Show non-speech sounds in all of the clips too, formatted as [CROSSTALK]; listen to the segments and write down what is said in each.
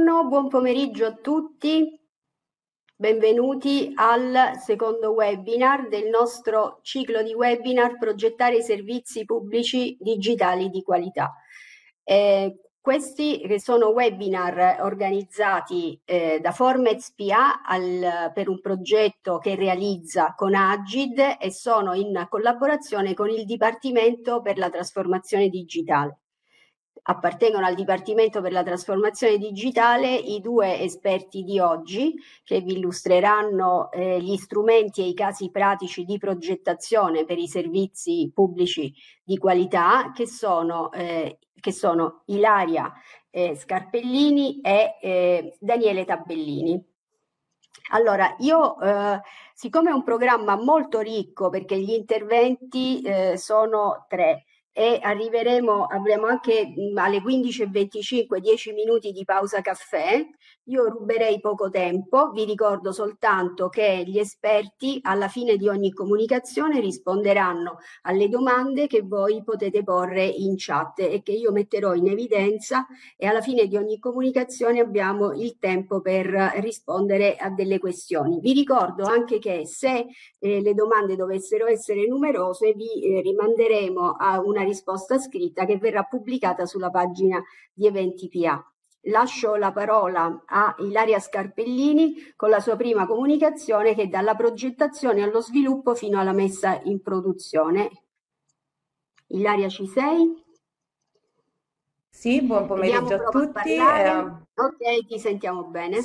Buongiorno, buon pomeriggio a tutti. Benvenuti al secondo webinar del nostro ciclo di webinar Progettare i servizi pubblici digitali di qualità. Eh, questi sono webinar organizzati eh, da Formet SPA al, per un progetto che realizza con Agid e sono in collaborazione con il Dipartimento per la trasformazione digitale appartengono al Dipartimento per la trasformazione digitale i due esperti di oggi che vi illustreranno eh, gli strumenti e i casi pratici di progettazione per i servizi pubblici di qualità che sono, eh, che sono Ilaria eh, Scarpellini e eh, Daniele Tabellini. Allora, io, eh, siccome è un programma molto ricco perché gli interventi eh, sono tre, e arriveremo, avremo anche mm, alle 15.25 10 minuti di pausa caffè. Io ruberei poco tempo, vi ricordo soltanto che gli esperti alla fine di ogni comunicazione risponderanno alle domande che voi potete porre in chat e che io metterò in evidenza e alla fine di ogni comunicazione abbiamo il tempo per rispondere a delle questioni. Vi ricordo anche che se eh, le domande dovessero essere numerose vi eh, rimanderemo a una risposta scritta che verrà pubblicata sulla pagina di Eventi PA. Lascio la parola a Ilaria Scarpellini con la sua prima comunicazione che è dalla progettazione allo sviluppo fino alla messa in produzione. Ilaria ci sei? Sì, buon pomeriggio a tutti. A eh... Ok, ti sentiamo bene.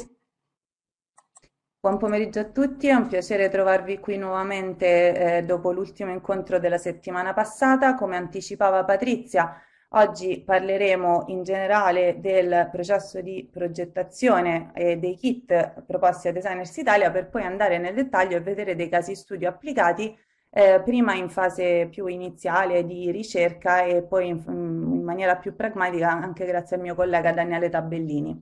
Buon pomeriggio a tutti, è un piacere trovarvi qui nuovamente eh, dopo l'ultimo incontro della settimana passata. Come anticipava Patrizia, oggi parleremo in generale del processo di progettazione e dei kit proposti a Designers Italia per poi andare nel dettaglio e vedere dei casi studio applicati eh, prima in fase più iniziale di ricerca e poi in, in maniera più pragmatica anche grazie al mio collega Daniele Tabellini.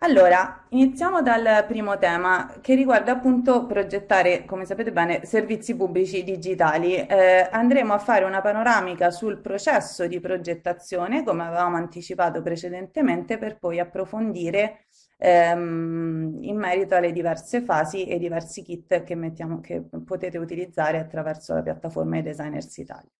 Allora, iniziamo dal primo tema che riguarda appunto progettare, come sapete bene, servizi pubblici digitali. Eh, andremo a fare una panoramica sul processo di progettazione, come avevamo anticipato precedentemente, per poi approfondire ehm, in merito alle diverse fasi e diversi kit che, mettiamo, che potete utilizzare attraverso la piattaforma e Designers Italia.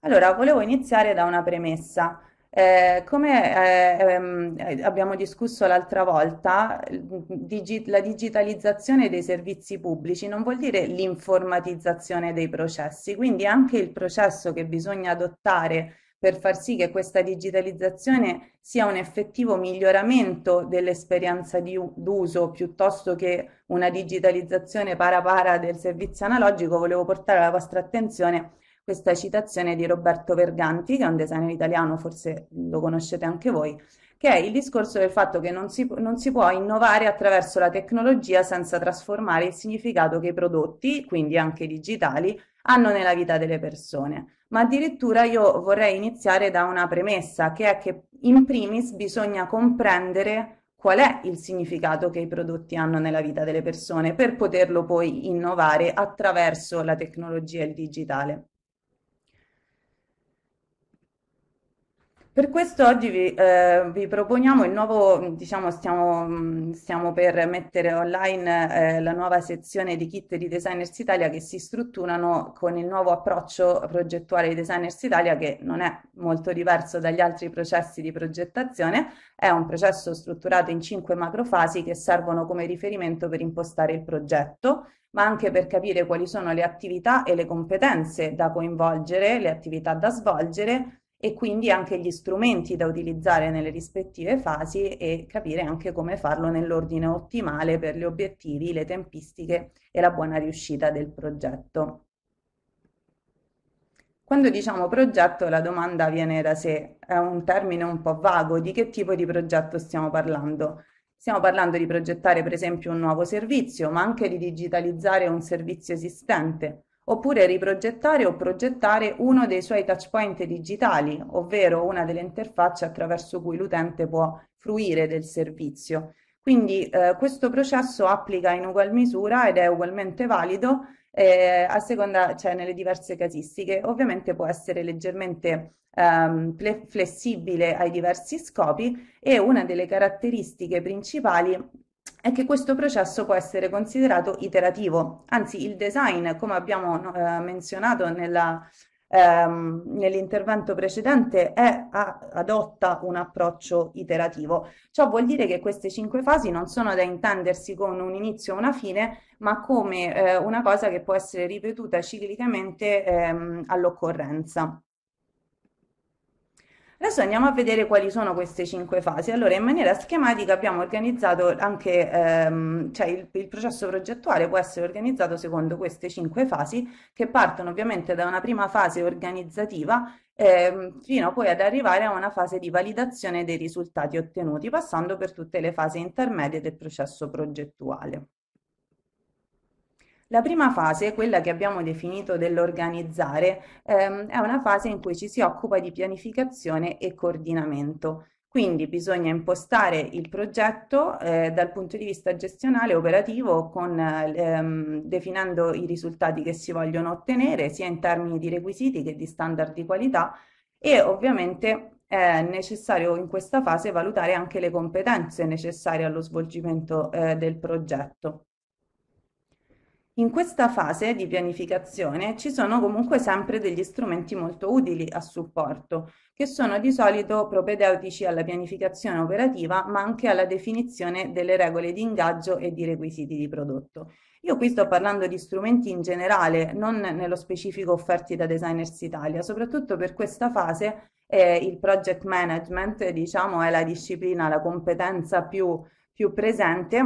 Allora, volevo iniziare da una premessa. Eh, come eh, ehm, abbiamo discusso l'altra volta, digi- la digitalizzazione dei servizi pubblici non vuol dire l'informatizzazione dei processi, quindi anche il processo che bisogna adottare per far sì che questa digitalizzazione sia un effettivo miglioramento dell'esperienza di, d'uso piuttosto che una digitalizzazione para para del servizio analogico, volevo portare alla vostra attenzione questa citazione di Roberto Verganti, che è un designer italiano, forse lo conoscete anche voi, che è il discorso del fatto che non si, non si, può innovare attraverso la tecnologia senza trasformare il significato che i prodotti, quindi anche digitali, hanno nella vita delle persone. Ma addirittura io vorrei iniziare da una premessa, che è che in primis bisogna comprendere qual è il significato che i prodotti hanno nella vita delle persone per poterlo poi innovare attraverso la tecnologia e il digitale. Per questo oggi vi, eh, vi, proponiamo il nuovo, diciamo, stiamo, stiamo per mettere online eh, la nuova sezione di kit di Designers Italia che si strutturano con il nuovo approccio progettuale di Designers Italia che non è molto diverso dagli altri processi di progettazione, è un processo strutturato in cinque macrofasi che servono come riferimento per impostare il progetto ma anche per capire quali sono le attività e le competenze da coinvolgere, le attività da svolgere, e quindi anche gli strumenti da utilizzare nelle rispettive fasi e capire anche come farlo nell'ordine ottimale per gli obiettivi, le tempistiche e la buona riuscita del progetto. Quando diciamo progetto la domanda viene da sé, è un termine un po' vago, di che tipo di progetto stiamo parlando? Stiamo parlando di progettare per esempio un nuovo servizio, ma anche di digitalizzare un servizio esistente, oppure riprogettare o progettare uno dei suoi touchpoint digitali, ovvero una delle interfacce attraverso cui l'utente può fruire del servizio. Quindi eh, questo processo applica in ugual misura ed è ugualmente valido eh, a seconda, cioè nelle diverse casistiche. Ovviamente può essere leggermente ehm, flessibile ai diversi scopi e una delle caratteristiche principali è che questo processo può essere considerato iterativo. Anzi, il design, come abbiamo eh, menzionato nella, ehm, nell'intervento precedente, è, a, adotta un approccio iterativo. Ciò vuol dire che queste cinque fasi non sono da intendersi come un inizio e una fine, ma come eh, una cosa che può essere ripetuta ciclicamente ehm, all'occorrenza. Adesso andiamo a vedere quali sono queste cinque fasi. Allora, in maniera schematica abbiamo organizzato anche, ehm, cioè il, il, processo progettuale può essere organizzato secondo queste cinque fasi che partono ovviamente da una prima fase organizzativa ehm, fino poi ad arrivare a una fase di validazione dei risultati ottenuti, passando per tutte le fasi intermedie del processo progettuale. La prima fase, quella che abbiamo definito dell'organizzare, ehm, è una fase in cui ci si occupa di pianificazione e coordinamento. Quindi bisogna impostare il progetto eh, dal punto di vista gestionale, operativo, con, ehm, definendo i risultati che si vogliono ottenere, sia in termini di requisiti che di standard di qualità e ovviamente è necessario in questa fase valutare anche le competenze necessarie allo svolgimento eh, del progetto. In questa fase di pianificazione ci sono comunque sempre degli strumenti molto utili a supporto, che sono di solito propedeutici alla pianificazione operativa, ma anche alla definizione delle regole di ingaggio e di requisiti di prodotto. Io qui sto parlando di strumenti in generale, non nello specifico offerti da Designers Italia, soprattutto per questa fase eh, il project management, diciamo, è la disciplina, la competenza più, più presente.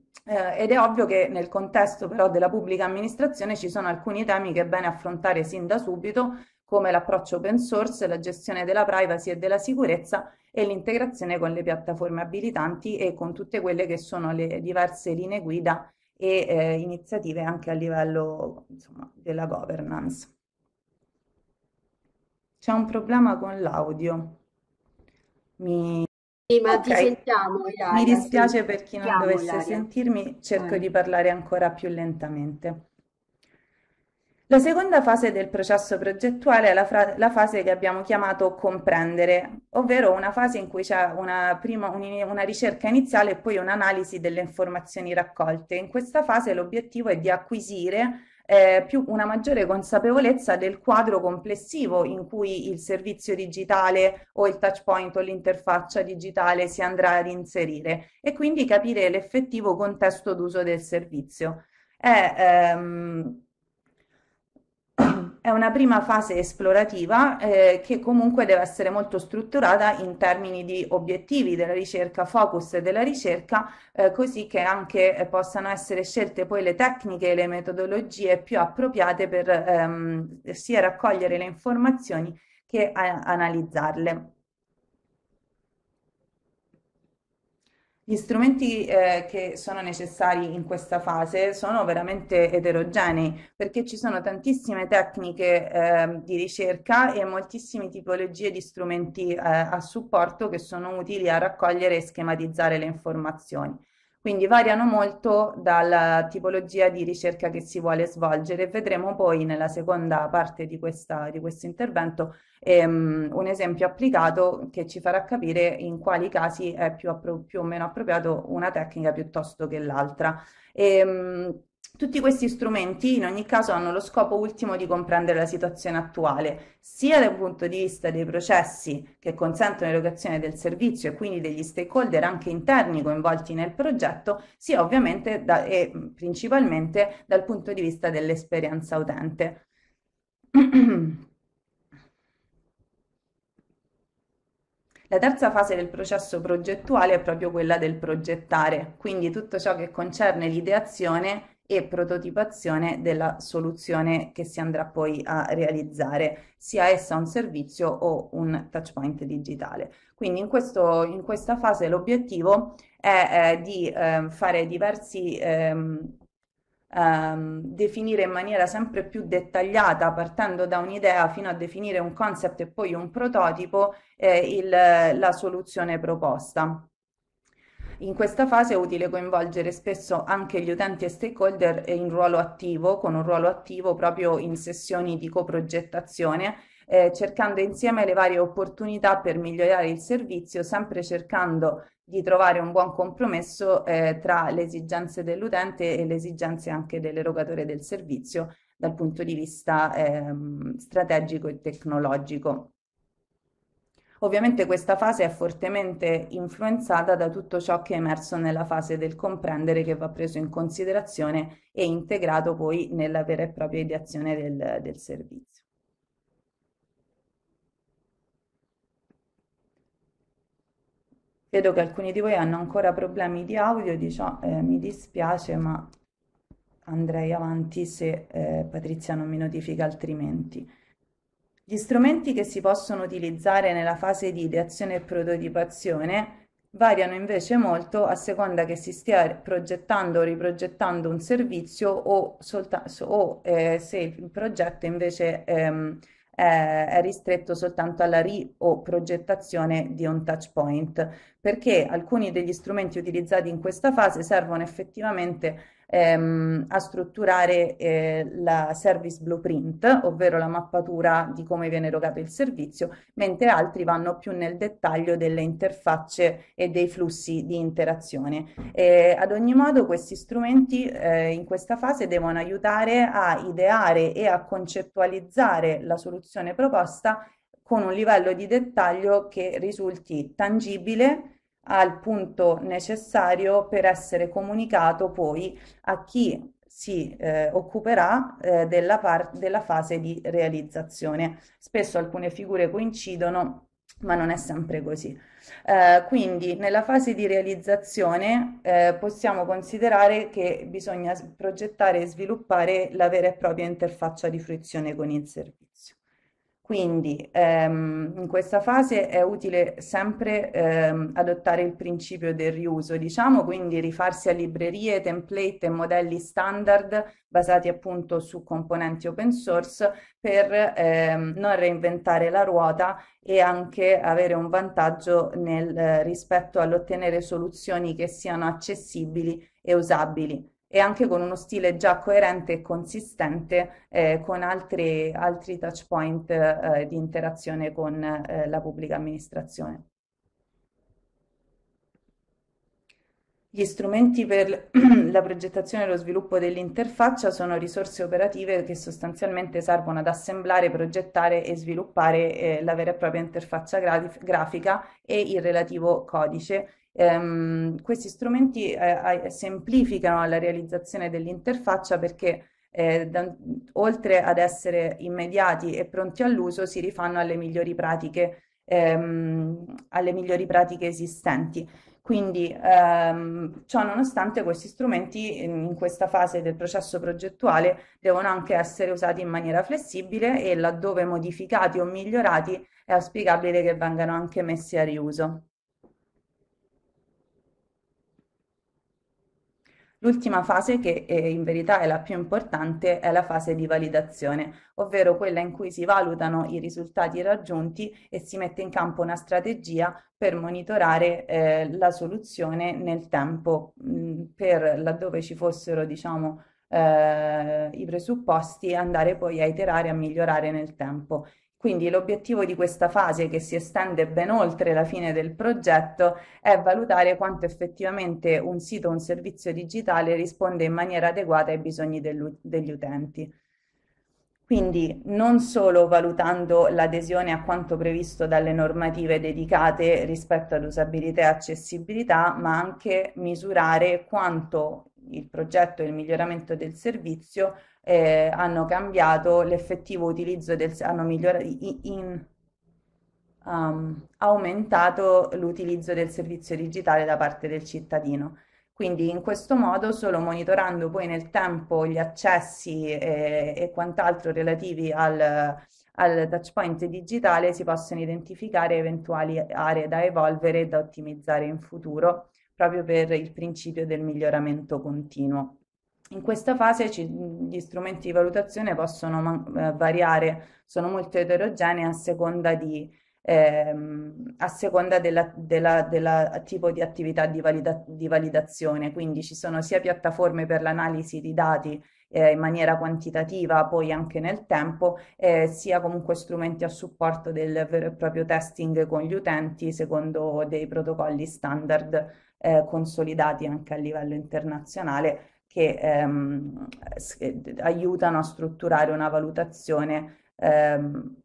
[CLEARS THROAT] Eh, ed è ovvio che nel contesto però della pubblica amministrazione ci sono alcuni temi che è bene affrontare sin da subito, come l'approccio open source, la gestione della privacy e della sicurezza e l'integrazione con le piattaforme abilitanti e con tutte quelle che sono le diverse linee guida e eh, iniziative anche a livello insomma, della governance. C'è un problema con l'audio. Mi sì, ma ti Ok, sentiamo, mi dispiace per chi non dovesse Ilaria. sentirmi, cerco di parlare ancora più lentamente. La seconda fase del processo progettuale è la, la fase che abbiamo chiamato comprendere, ovvero una fase in cui c'è una, prima- un- una ricerca iniziale e poi un'analisi delle informazioni raccolte. In questa fase l'obiettivo è di acquisire eh, più una maggiore consapevolezza del quadro complessivo in cui il servizio digitale o il touch point o l'interfaccia digitale si andrà ad inserire e quindi capire l'effettivo contesto d'uso del servizio. È, ehm, è una prima fase esplorativa eh, che comunque deve essere molto strutturata in termini di obiettivi della ricerca, focus della ricerca, eh, così che anche eh, possano essere scelte poi le tecniche e le metodologie più appropriate per ehm, sia raccogliere le informazioni che analizzarle. Gli strumenti eh, che sono necessari in questa fase sono veramente eterogenei perché ci sono tantissime tecniche eh, di ricerca e moltissime tipologie di strumenti eh, a supporto che sono utili a raccogliere e schematizzare le informazioni. Quindi variano molto dalla tipologia di ricerca che si vuole svolgere. Vedremo poi nella seconda parte di, questa, di questo intervento ehm, un esempio applicato che ci farà capire in quali casi è più, più o meno appropriato una tecnica piuttosto che l'altra. Ehm, tutti questi strumenti in ogni caso hanno lo scopo ultimo di comprendere la situazione attuale, sia dal punto di vista dei processi che consentono l'erogazione del servizio e quindi degli stakeholder anche interni coinvolti nel progetto, sia ovviamente da, e principalmente dal punto di vista dell'esperienza utente. [CLEARS THROAT] La terza fase del processo progettuale è proprio quella del progettare, quindi tutto ciò che concerne l'ideazione e prototipazione della soluzione che si andrà poi a realizzare, sia essa un servizio o un touchpoint digitale. Quindi in, questo, in questa fase l'obiettivo è eh, di eh, fare diversi ehm, ehm, definire in maniera sempre più dettagliata, partendo da un'idea fino a definire un concept e poi un prototipo, eh, il, la soluzione proposta. In questa fase è utile coinvolgere spesso anche gli utenti e stakeholder in ruolo attivo, con un ruolo attivo proprio in sessioni di coprogettazione, eh, cercando insieme le varie opportunità per migliorare il servizio, sempre cercando di trovare un buon compromesso eh, tra le esigenze dell'utente e le esigenze anche dell'erogatore del servizio dal punto di vista ehm, strategico e tecnologico. Ovviamente questa fase è fortemente influenzata da tutto ciò che è emerso nella fase del comprendere che va preso in considerazione e integrato poi nella vera e propria ideazione del, del servizio. Vedo che alcuni di voi hanno ancora problemi di audio, diciamo, eh, mi dispiace ma andrei avanti se eh, Patrizia non mi notifica altrimenti. Gli strumenti che si possono utilizzare nella fase di ideazione e prototipazione variano invece molto a seconda che si stia progettando o riprogettando un servizio o, o eh, se il progetto invece ehm, è ristretto soltanto alla ri o progettazione di un touch point, perché alcuni degli strumenti utilizzati in questa fase servono effettivamente ehm, a strutturare eh, la service blueprint, ovvero la mappatura di come viene erogato il servizio, mentre altri vanno più nel dettaglio delle interfacce e dei flussi di interazione. Eh, ad ogni modo questi strumenti eh, in questa fase devono aiutare a ideare e a concettualizzare la soluzione proposta con un livello di dettaglio che risulti tangibile, al punto necessario per essere comunicato poi a chi si eh, occuperà eh, della, par- della fase di realizzazione. Spesso alcune figure coincidono ma non è sempre così. Eh, quindi nella fase di realizzazione eh, possiamo considerare che bisogna progettare e sviluppare la vera e propria interfaccia di fruizione con il servizio. Quindi ehm, in questa fase è utile sempre ehm, adottare il principio del riuso, diciamo, quindi rifarsi a librerie, template e modelli standard basati appunto su componenti open source per ehm, non reinventare la ruota e anche avere un vantaggio nel, eh, rispetto all'ottenere soluzioni che siano accessibili e usabili e anche con uno stile già coerente e consistente eh, con altri, altri touch point eh, di interazione con eh, la pubblica amministrazione. Gli strumenti per [CLEARS THROAT] la progettazione e lo sviluppo dell'interfaccia sono risorse operative che sostanzialmente servono ad assemblare, progettare e sviluppare eh, la vera e propria interfaccia graf grafica e il relativo codice ehm, questi strumenti eh, semplificano la realizzazione dell'interfaccia perché eh, da, oltre ad essere immediati e pronti all'uso si rifanno alle migliori pratiche, ehm, alle migliori pratiche esistenti. Quindi ehm, ciò nonostante questi strumenti in, in questa fase del processo progettuale devono anche essere usati in maniera flessibile e laddove modificati o migliorati è auspicabile che vengano anche messi a riuso. L'ultima fase, che eh, in verità è la più importante, è la fase di validazione, ovvero quella in cui si valutano i risultati raggiunti e si mette in campo una strategia per monitorare eh, la soluzione nel tempo, mh, mm, per laddove ci fossero, diciamo, eh, i presupposti, andare poi a iterare, a migliorare nel tempo. Quindi l'obiettivo di questa fase, che si estende ben oltre la fine del progetto, è valutare quanto effettivamente un sito o un servizio digitale risponde in maniera adeguata ai bisogni degli utenti. Quindi non solo valutando l'adesione a quanto previsto dalle normative dedicate rispetto ad usabilità e accessibilità, ma anche misurare quanto il progetto e il miglioramento del servizio eh, hanno cambiato l'effettivo utilizzo del hanno migliorato in, um, aumentato l'utilizzo del servizio digitale da parte del cittadino. Quindi in questo modo, solo monitorando poi nel tempo gli accessi e, e quant'altro relativi al, al touchpoint digitale, si possono identificare eventuali aree da evolvere e da ottimizzare in futuro, proprio per il principio del miglioramento continuo. In questa fase ci, gli strumenti di valutazione possono man- eh, variare, sono molto eterogenei a seconda, di, ehm, a seconda della, della, della, tipo di attività di, valida- di, validazione, quindi ci sono sia piattaforme per l'analisi di dati eh, in maniera quantitativa, poi anche nel tempo, eh, sia comunque strumenti a supporto del vero e proprio testing con gli utenti secondo dei protocolli standard eh, consolidati anche a livello internazionale che ehm, eh, aiutano a strutturare una valutazione ehm,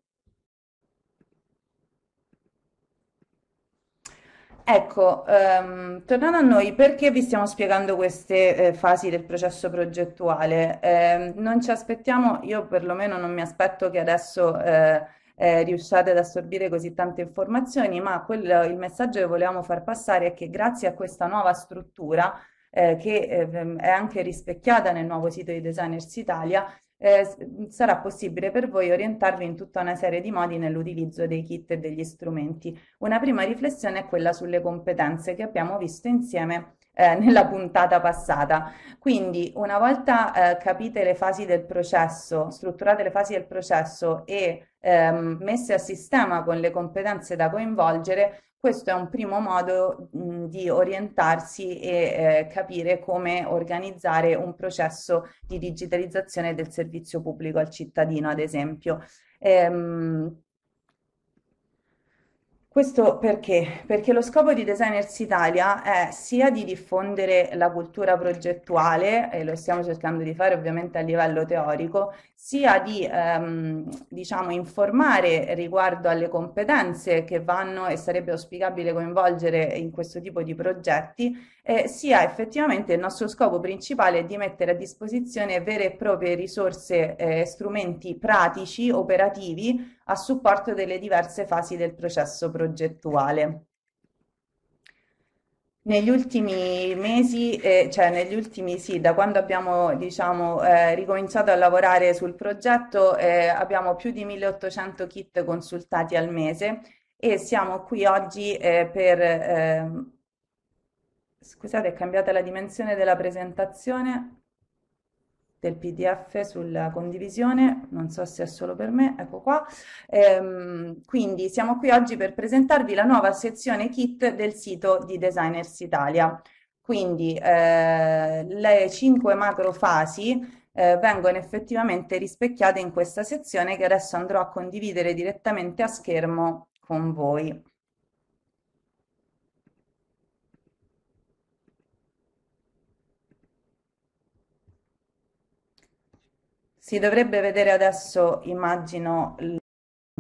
Ecco, ehm, tornando a noi, perché vi stiamo spiegando queste eh, fasi del processo progettuale? Eh, non ci aspettiamo, io perlomeno non mi aspetto che adesso eh, eh, riusciate ad assorbire così tante informazioni, ma quello, il messaggio che volevamo far passare è che grazie a questa nuova struttura eh, che eh, è anche rispecchiata nel nuovo sito di Designers Italia, eh, sarà possibile per voi orientarvi in tutta una serie di modi nell'utilizzo dei kit e degli strumenti. Una prima riflessione è quella sulle competenze che abbiamo visto insieme eh, [LAUGHS] nella puntata passata. Quindi una volta eh, capite le fasi del processo, strutturate le fasi del processo e ehm, messe a sistema con le competenze da coinvolgere, questo è un primo modo mh, di orientarsi e eh, capire come organizzare un processo di digitalizzazione del servizio pubblico al cittadino, ad esempio. Ehm, questo perché? Perché lo scopo di Designers Italia è sia di diffondere la cultura progettuale, e lo stiamo cercando di fare ovviamente a livello teorico, sia di ehm, diciamo, informare riguardo alle competenze che vanno e sarebbe auspicabile coinvolgere in questo tipo di progetti, eh, sia effettivamente il nostro scopo principale di mettere a disposizione vere e proprie risorse, eh, strumenti pratici, operativi a supporto delle diverse fasi del processo progettuale. Negli ultimi mesi, eh, cioè negli ultimi sì, da quando abbiamo diciamo, eh, ricominciato a lavorare sul progetto eh, abbiamo più di 1800 kit consultati al mese e siamo qui oggi eh, per ehm, Scusate, è cambiata la dimensione della presentazione del PDF sulla condivisione, non so se è solo per me, ecco qua. Ehm, quindi siamo qui oggi per presentarvi la nuova sezione kit del sito di Designers Italia. Quindi eh, le cinque macrofasi eh, vengono effettivamente rispecchiate in questa sezione che adesso andrò a condividere direttamente a schermo con voi. Si dovrebbe vedere adesso, immagino,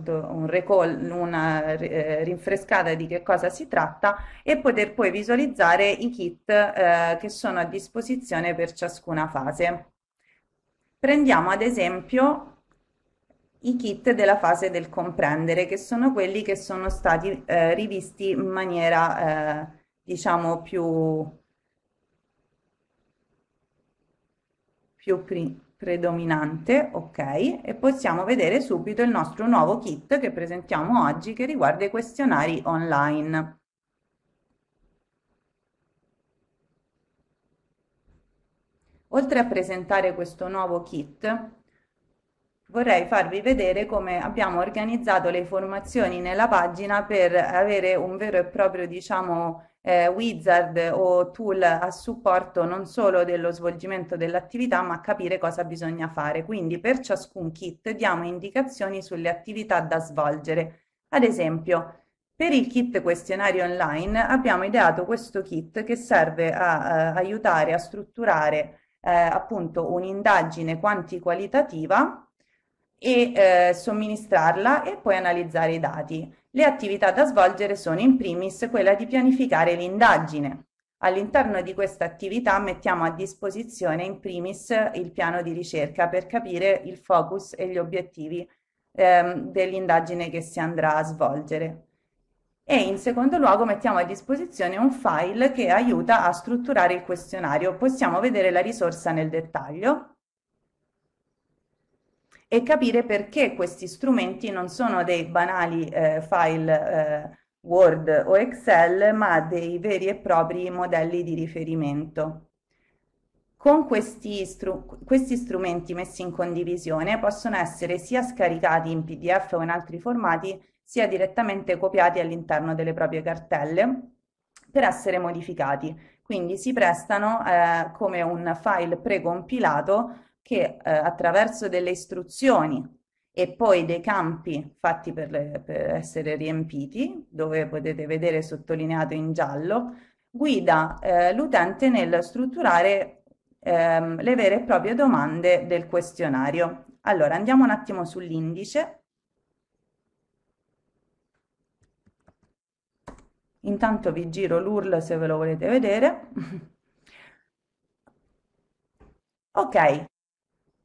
un recall, una eh, rinfrescata di che cosa si tratta e poter poi visualizzare i kit eh, che sono a disposizione per ciascuna fase. Prendiamo ad esempio i kit della fase del comprendere, che sono quelli che sono stati eh, rivisti in maniera, eh, diciamo, più, più, predominante, ok? E possiamo vedere subito il nostro nuovo kit che presentiamo oggi che riguarda i questionari online. Oltre a presentare questo nuovo kit, vorrei farvi vedere come abbiamo organizzato le formazioni nella pagina per avere un vero e proprio diciamo eh, wizard o tool a supporto non solo dello svolgimento dell'attività ma capire cosa bisogna fare. Quindi per ciascun kit diamo indicazioni sulle attività da svolgere. Ad esempio per il kit questionario online abbiamo ideato questo kit che serve a, a aiutare a strutturare eh, appunto un'indagine quanti qualitativa e eh, somministrarla e poi analizzare i dati. Le attività da svolgere sono in primis quella di pianificare l'indagine. All'interno di questa attività mettiamo a disposizione in primis il piano di ricerca per capire il focus e gli obiettivi ehm, dell'indagine che si andrà a svolgere. E in secondo luogo mettiamo a disposizione un file che aiuta a strutturare il questionario. Possiamo vedere la risorsa nel dettaglio e capire perché questi strumenti non sono dei banali eh, file eh, Word o Excel, ma dei veri e propri modelli di riferimento. Con questi, stru questi, strumenti messi in condivisione possono essere sia scaricati in PDF o in altri formati, sia direttamente copiati all'interno delle proprie cartelle per essere modificati. Quindi si prestano eh, come un file precompilato che mm. eh, attraverso delle istruzioni e poi dei campi fatti per, le, per essere riempiti, dove potete vedere sottolineato in giallo, guida eh, l'utente nel strutturare ehm, le vere e proprie domande del questionario. Allora, andiamo un attimo sull'indice. Intanto vi giro l'URL se ve lo volete vedere. [LAUGHS] ok,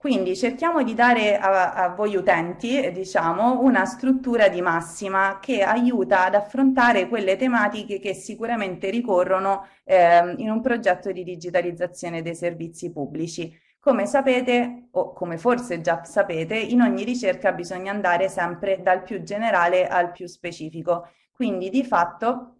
quindi mm-hmm. cerchiamo di dare a, a, voi utenti, diciamo, una struttura di massima che aiuta ad affrontare quelle tematiche che sicuramente ricorrono eh, in un progetto di digitalizzazione dei servizi pubblici. Come sapete, o come forse già sapete, in ogni ricerca bisogna andare sempre dal più generale al più specifico. Quindi di fatto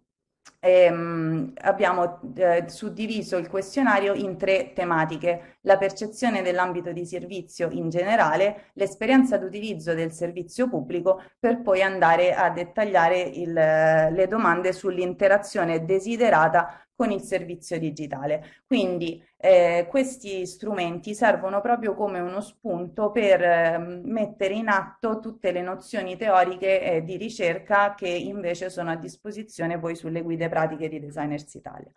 ehm, abbiamo eh, suddiviso il questionario in tre tematiche, la percezione dell'ambito di servizio in generale, l'esperienza d'utilizzo del servizio pubblico, per poi andare a dettagliare il, le domande sull'interazione desiderata con il servizio digitale. Quindi eh, questi strumenti servono proprio come uno spunto per eh, mettere in atto tutte le nozioni teoriche eh, di ricerca che invece sono a disposizione poi sulle guide pratiche di Designers Italia.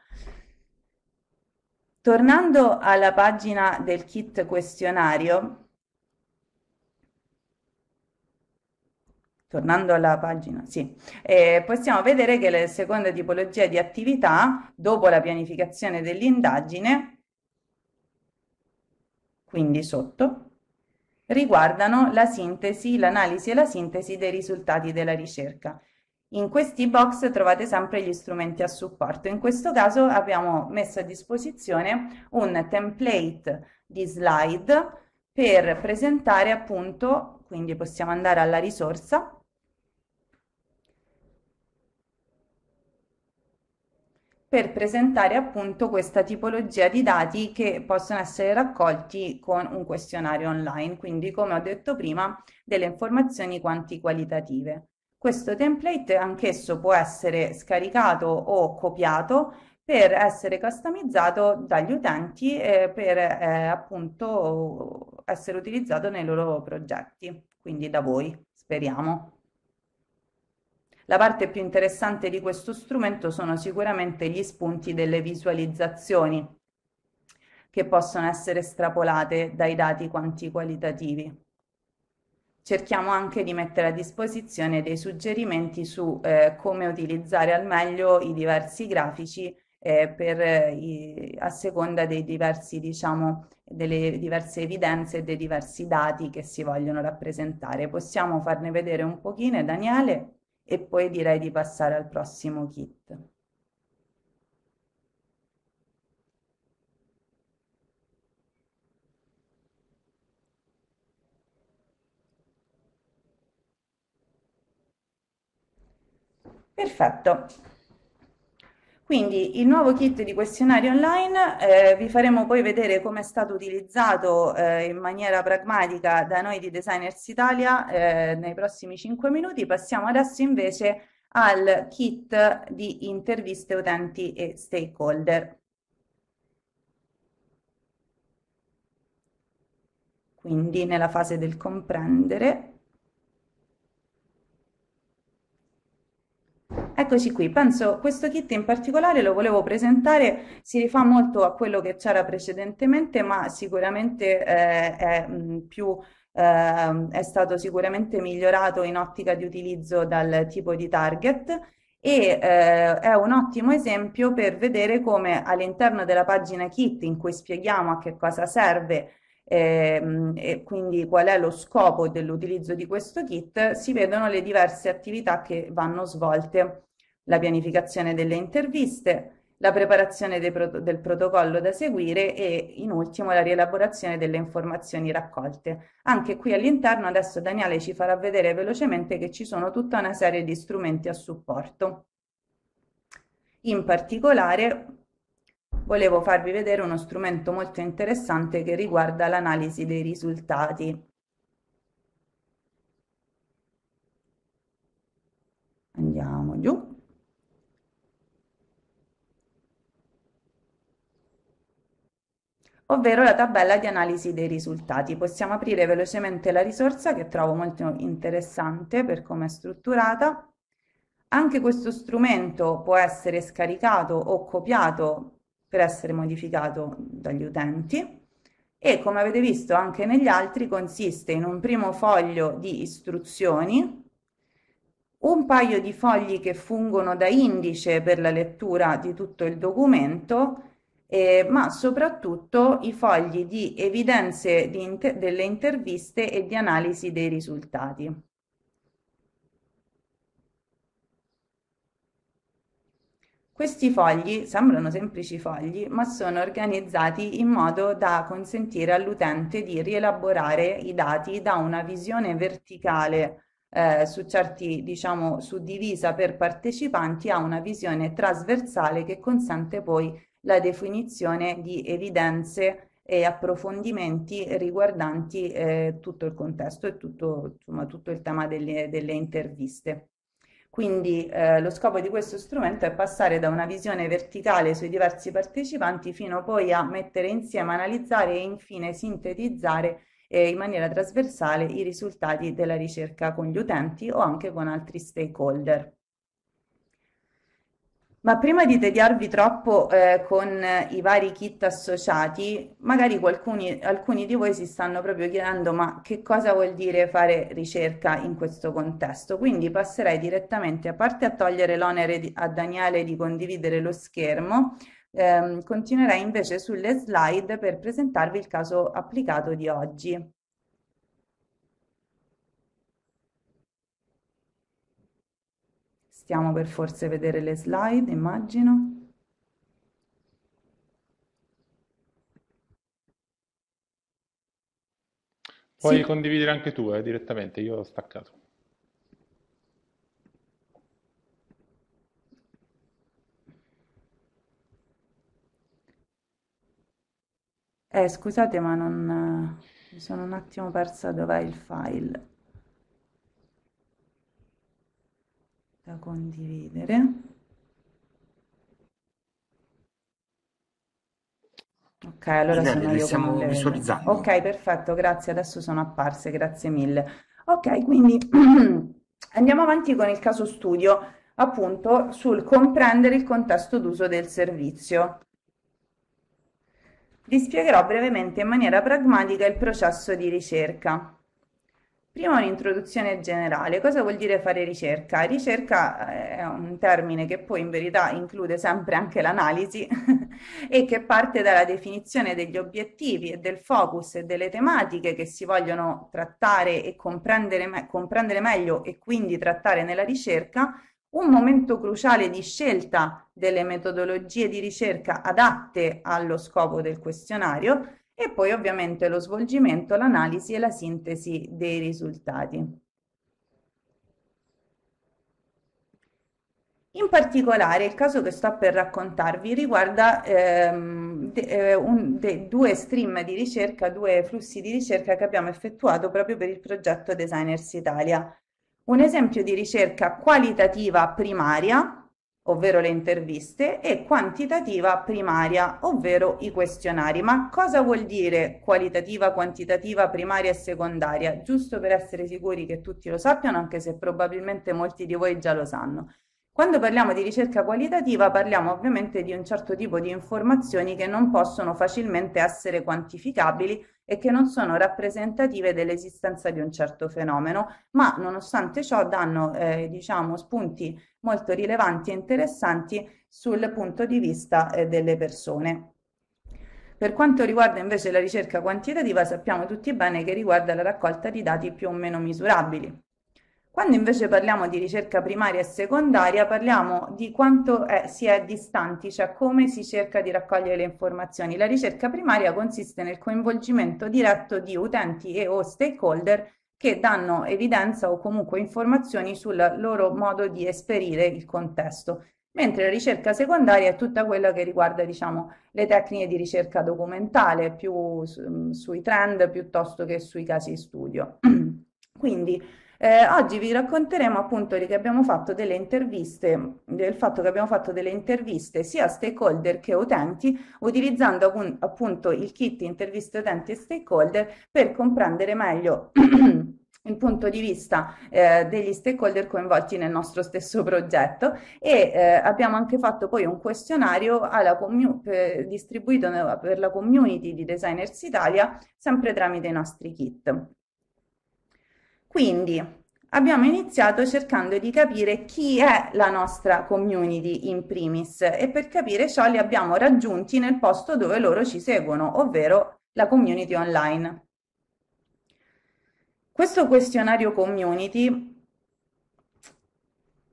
Tornando alla pagina del kit questionario, tornando alla pagina, sì, eh, possiamo vedere che le seconde tipologie di attività, dopo la pianificazione dell'indagine, quindi sotto, riguardano la sintesi, l'analisi e la sintesi dei risultati della ricerca. In questi box trovate sempre gli strumenti a supporto. In questo caso abbiamo messo a disposizione un template di slide per presentare appunto, quindi possiamo andare alla risorsa, per presentare appunto questa tipologia di dati che possono essere raccolti con un questionario online, quindi come ho detto prima delle informazioni quanti qualitative. Questo template anch'esso può essere scaricato o copiato per essere customizzato dagli utenti e per eh, appunto essere utilizzato nei loro progetti, quindi da voi, speriamo. La parte più interessante di questo strumento sono sicuramente gli spunti delle visualizzazioni che possono essere estrapolate dai dati quanti-qualitativi. Cerchiamo anche di mettere a disposizione dei suggerimenti su eh, come utilizzare al meglio i diversi grafici eh, per, eh, a seconda dei diversi, diciamo, delle diverse evidenze e dei diversi dati che si vogliono rappresentare. Possiamo farne vedere un pochino, Daniele? e poi direi di passare al prossimo kit. Perfetto, quindi il nuovo kit di questionario online eh, vi faremo poi vedere come è stato utilizzato eh, in maniera pragmatica da noi di Designers Italia eh, nei prossimi 5 minuti. Passiamo adesso invece al kit di interviste utenti e stakeholder. Quindi nella fase del comprendere Eccoci qui, penso questo kit in particolare lo volevo presentare, si rifà molto a quello che c'era precedentemente, ma sicuramente eh, è, mm, più, eh, è stato sicuramente migliorato in ottica di utilizzo dal tipo di target e eh, è un ottimo esempio per vedere come all'interno della pagina kit in cui spieghiamo a che cosa serve ehm, e quindi qual è lo scopo dell'utilizzo di questo kit, si vedono le diverse attività che vanno svolte, la pianificazione delle interviste, la preparazione pro del protocollo da seguire e in ultimo la rielaborazione delle informazioni raccolte. Anche qui all'interno adesso Daniele ci farà vedere velocemente che ci sono tutta una serie di strumenti a supporto. In particolare volevo farvi vedere uno strumento molto interessante che riguarda l'analisi dei risultati. Andiamo giù. ovvero la tabella di analisi dei risultati. Possiamo aprire velocemente la risorsa che trovo molto interessante per come è strutturata. Anche questo strumento può essere scaricato o copiato per essere modificato dagli utenti e come avete visto anche negli altri consiste in un primo foglio di istruzioni, un paio di fogli che fungono da indice per la lettura di tutto il documento, eh, ma soprattutto i fogli di evidenze di inter delle interviste e di analisi dei risultati. Questi fogli sembrano semplici fogli, ma sono organizzati in modo da consentire all'utente di rielaborare i dati da una visione verticale eh, su certi, diciamo, suddivisa per partecipanti a una visione trasversale che consente poi la definizione di evidenze e approfondimenti riguardanti eh, tutto il contesto e tutto, insomma, tutto il tema delle, delle interviste. Quindi eh, lo scopo di questo strumento è passare da una visione verticale sui diversi partecipanti fino poi a mettere insieme, analizzare e infine sintetizzare eh, in maniera trasversale i risultati della ricerca con gli utenti o anche con altri stakeholder. Ma prima di tediarvi troppo eh, con i vari kit associati, magari qualcuni, alcuni di voi si stanno proprio chiedendo ma che cosa vuol dire fare ricerca in questo contesto. Quindi passerei direttamente, a parte a togliere l'onere a Daniele di condividere lo schermo, ehm, continuerei invece sulle slide per presentarvi il caso applicato di oggi. stiamo per forse vedere le slide, immagino. Puoi sì. condividere anche tu eh, direttamente, io ho staccato. Eh, scusate, ma non... Eh, mi sono un attimo persa dov'è il file. da condividere. Ok, allora sono io stiamo le... visualizzando. Ok, perfetto, grazie. Adesso sono apparse, grazie mille. Ok, quindi [CLEARS THROAT] andiamo avanti con il caso studio, appunto, sul comprendere il contesto d'uso del servizio. Vi spiegherò brevemente in maniera pragmatica il processo di ricerca. Prima un'introduzione generale. Cosa vuol dire fare ricerca? Ricerca eh, è un termine che poi in verità include sempre anche l'analisi [LAUGHS] e che parte dalla definizione degli obiettivi e del focus e delle tematiche che si vogliono trattare e comprendere, me- comprendere meglio e quindi trattare nella ricerca, un momento cruciale di scelta delle metodologie di ricerca adatte allo scopo del questionario e poi ovviamente lo svolgimento, l'analisi e la sintesi dei risultati. In particolare il caso che sto per raccontarvi riguarda ehm, de, eh, un, de, due stream di ricerca, due flussi di ricerca che abbiamo effettuato proprio per il progetto Designers Italia. Un esempio di ricerca qualitativa primaria ovvero le interviste, e quantitativa primaria, ovvero i questionari. Ma cosa vuol dire qualitativa, quantitativa, primaria e secondaria? Giusto per essere sicuri che tutti lo sappiano, anche se probabilmente molti di voi già lo sanno. Quando parliamo di ricerca qualitativa parliamo ovviamente di un certo tipo di informazioni che non possono facilmente essere quantificabili e che non sono rappresentative dell'esistenza di un certo fenomeno, ma nonostante ciò danno eh, diciamo, spunti molto rilevanti e interessanti sul punto di vista eh, delle persone. Per quanto riguarda invece la ricerca quantitativa, sappiamo tutti bene che riguarda la raccolta di dati più o meno misurabili. Quando invece parliamo di ricerca primaria e secondaria, parliamo di quanto è, eh, si è distanti, cioè come si cerca di raccogliere le informazioni. La ricerca primaria consiste nel coinvolgimento diretto di utenti e o stakeholder che danno evidenza o comunque informazioni sul loro modo di esperire il contesto, mentre la ricerca secondaria è tutta quella che riguarda, diciamo, le tecniche di ricerca documentale, più su, mm, sui trend piuttosto che sui casi studio. [CLEARS THROAT] Quindi eh, oggi vi racconteremo appunto che abbiamo fatto delle interviste, del fatto che abbiamo fatto delle interviste sia a stakeholder che utenti, utilizzando appunto il kit interviste utenti e stakeholder per comprendere meglio [CLEARS THROAT] il punto di vista eh, degli stakeholder coinvolti nel nostro stesso progetto e eh, abbiamo anche fatto poi un questionario per, eh, distribuito per la community di Designers Italia sempre tramite i nostri kit. Quindi abbiamo iniziato cercando di capire chi è la nostra community in primis e per capire ciò li abbiamo raggiunti nel posto dove loro ci seguono, ovvero la community online. Questo questionario community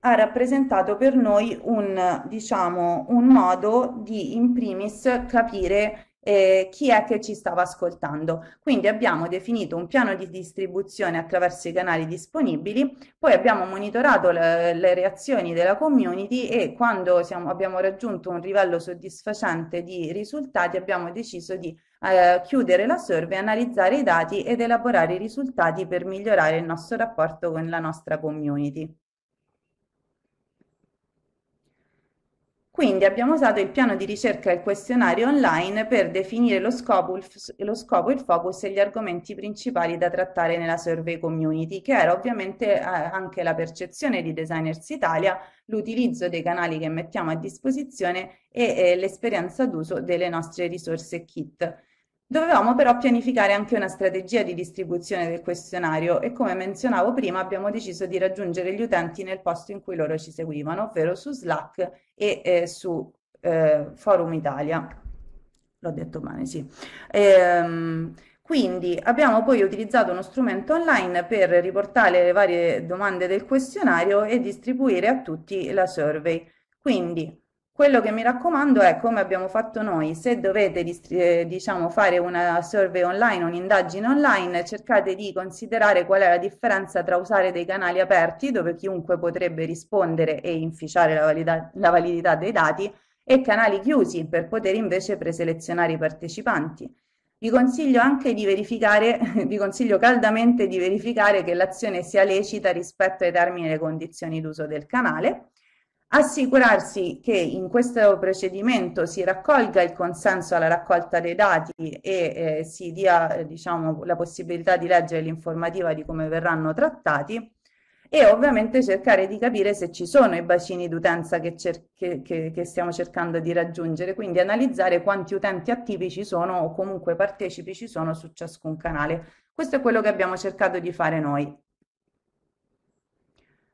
ha rappresentato per noi un, diciamo, un modo di in primis capire eh, chi è che ci stava ascoltando. Quindi abbiamo definito un piano di distribuzione attraverso i canali disponibili, poi abbiamo monitorato le, le reazioni della community e quando siamo, abbiamo raggiunto un livello soddisfacente di risultati abbiamo deciso di eh, chiudere la survey, analizzare i dati ed elaborare i risultati per migliorare il nostro rapporto con la nostra community. Quindi abbiamo usato il piano di ricerca e il questionario online per definire lo scopo, il, lo scopo, il focus e gli argomenti principali da trattare nella survey community, che era ovviamente eh, anche la percezione di Designers Italia, l'utilizzo dei canali che mettiamo a disposizione e eh, l'esperienza d'uso delle nostre risorse kit. Dovevamo però pianificare anche una strategia di distribuzione del questionario e come menzionavo prima abbiamo deciso di raggiungere gli utenti nel posto in cui loro ci seguivano, ovvero su Slack e eh, su eh, Forum Italia. L'ho detto bene, sì. Ehm, quindi abbiamo poi utilizzato uno strumento online per riportare le varie domande del questionario e distribuire a tutti la survey. Quindi quello che mi raccomando è come abbiamo fatto noi, se dovete eh, diciamo, fare una survey online, un'indagine online, cercate di considerare qual è la differenza tra usare dei canali aperti dove chiunque potrebbe rispondere e inficiare la, valida- la validità dei dati e canali chiusi per poter invece preselezionare i partecipanti. Vi consiglio anche di verificare, [LAUGHS] vi consiglio caldamente di verificare che l'azione sia lecita rispetto ai termini e le condizioni d'uso del canale assicurarsi che in questo procedimento si raccolga il consenso alla raccolta dei dati e eh, si dia eh, diciamo, la possibilità di leggere l'informativa di come verranno trattati e ovviamente cercare di capire se ci sono i bacini d'utenza che, che, che, che, stiamo cercando di raggiungere, quindi analizzare quanti utenti attivi ci sono o comunque partecipi ci sono su ciascun canale. Questo è quello che abbiamo cercato di fare noi.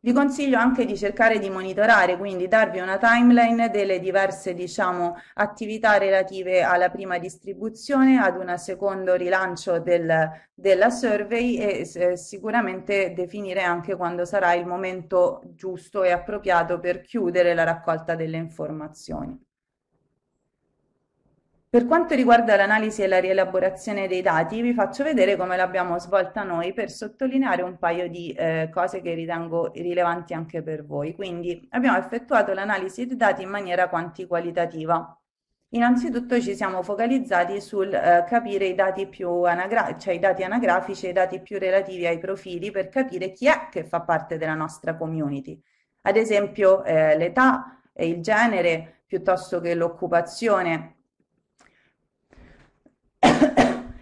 Vi consiglio anche di cercare di monitorare, quindi darvi una timeline delle diverse diciamo, attività relative alla prima distribuzione, ad un secondo rilancio del, della survey e eh, sicuramente definire anche quando sarà il momento giusto e appropriato per chiudere la raccolta delle informazioni. Per quanto riguarda l'analisi e la rielaborazione dei dati, vi faccio vedere come l'abbiamo svolta noi per sottolineare un paio di eh, cose che ritengo rilevanti anche per voi. Quindi abbiamo effettuato l'analisi dei dati in maniera quantiqualitativa. Innanzitutto ci siamo focalizzati sul eh, capire i dati, cioè i dati anagrafici e i dati più relativi ai profili per capire chi è che fa parte della nostra community. Ad esempio eh, l'età, il genere, piuttosto che l'occupazione,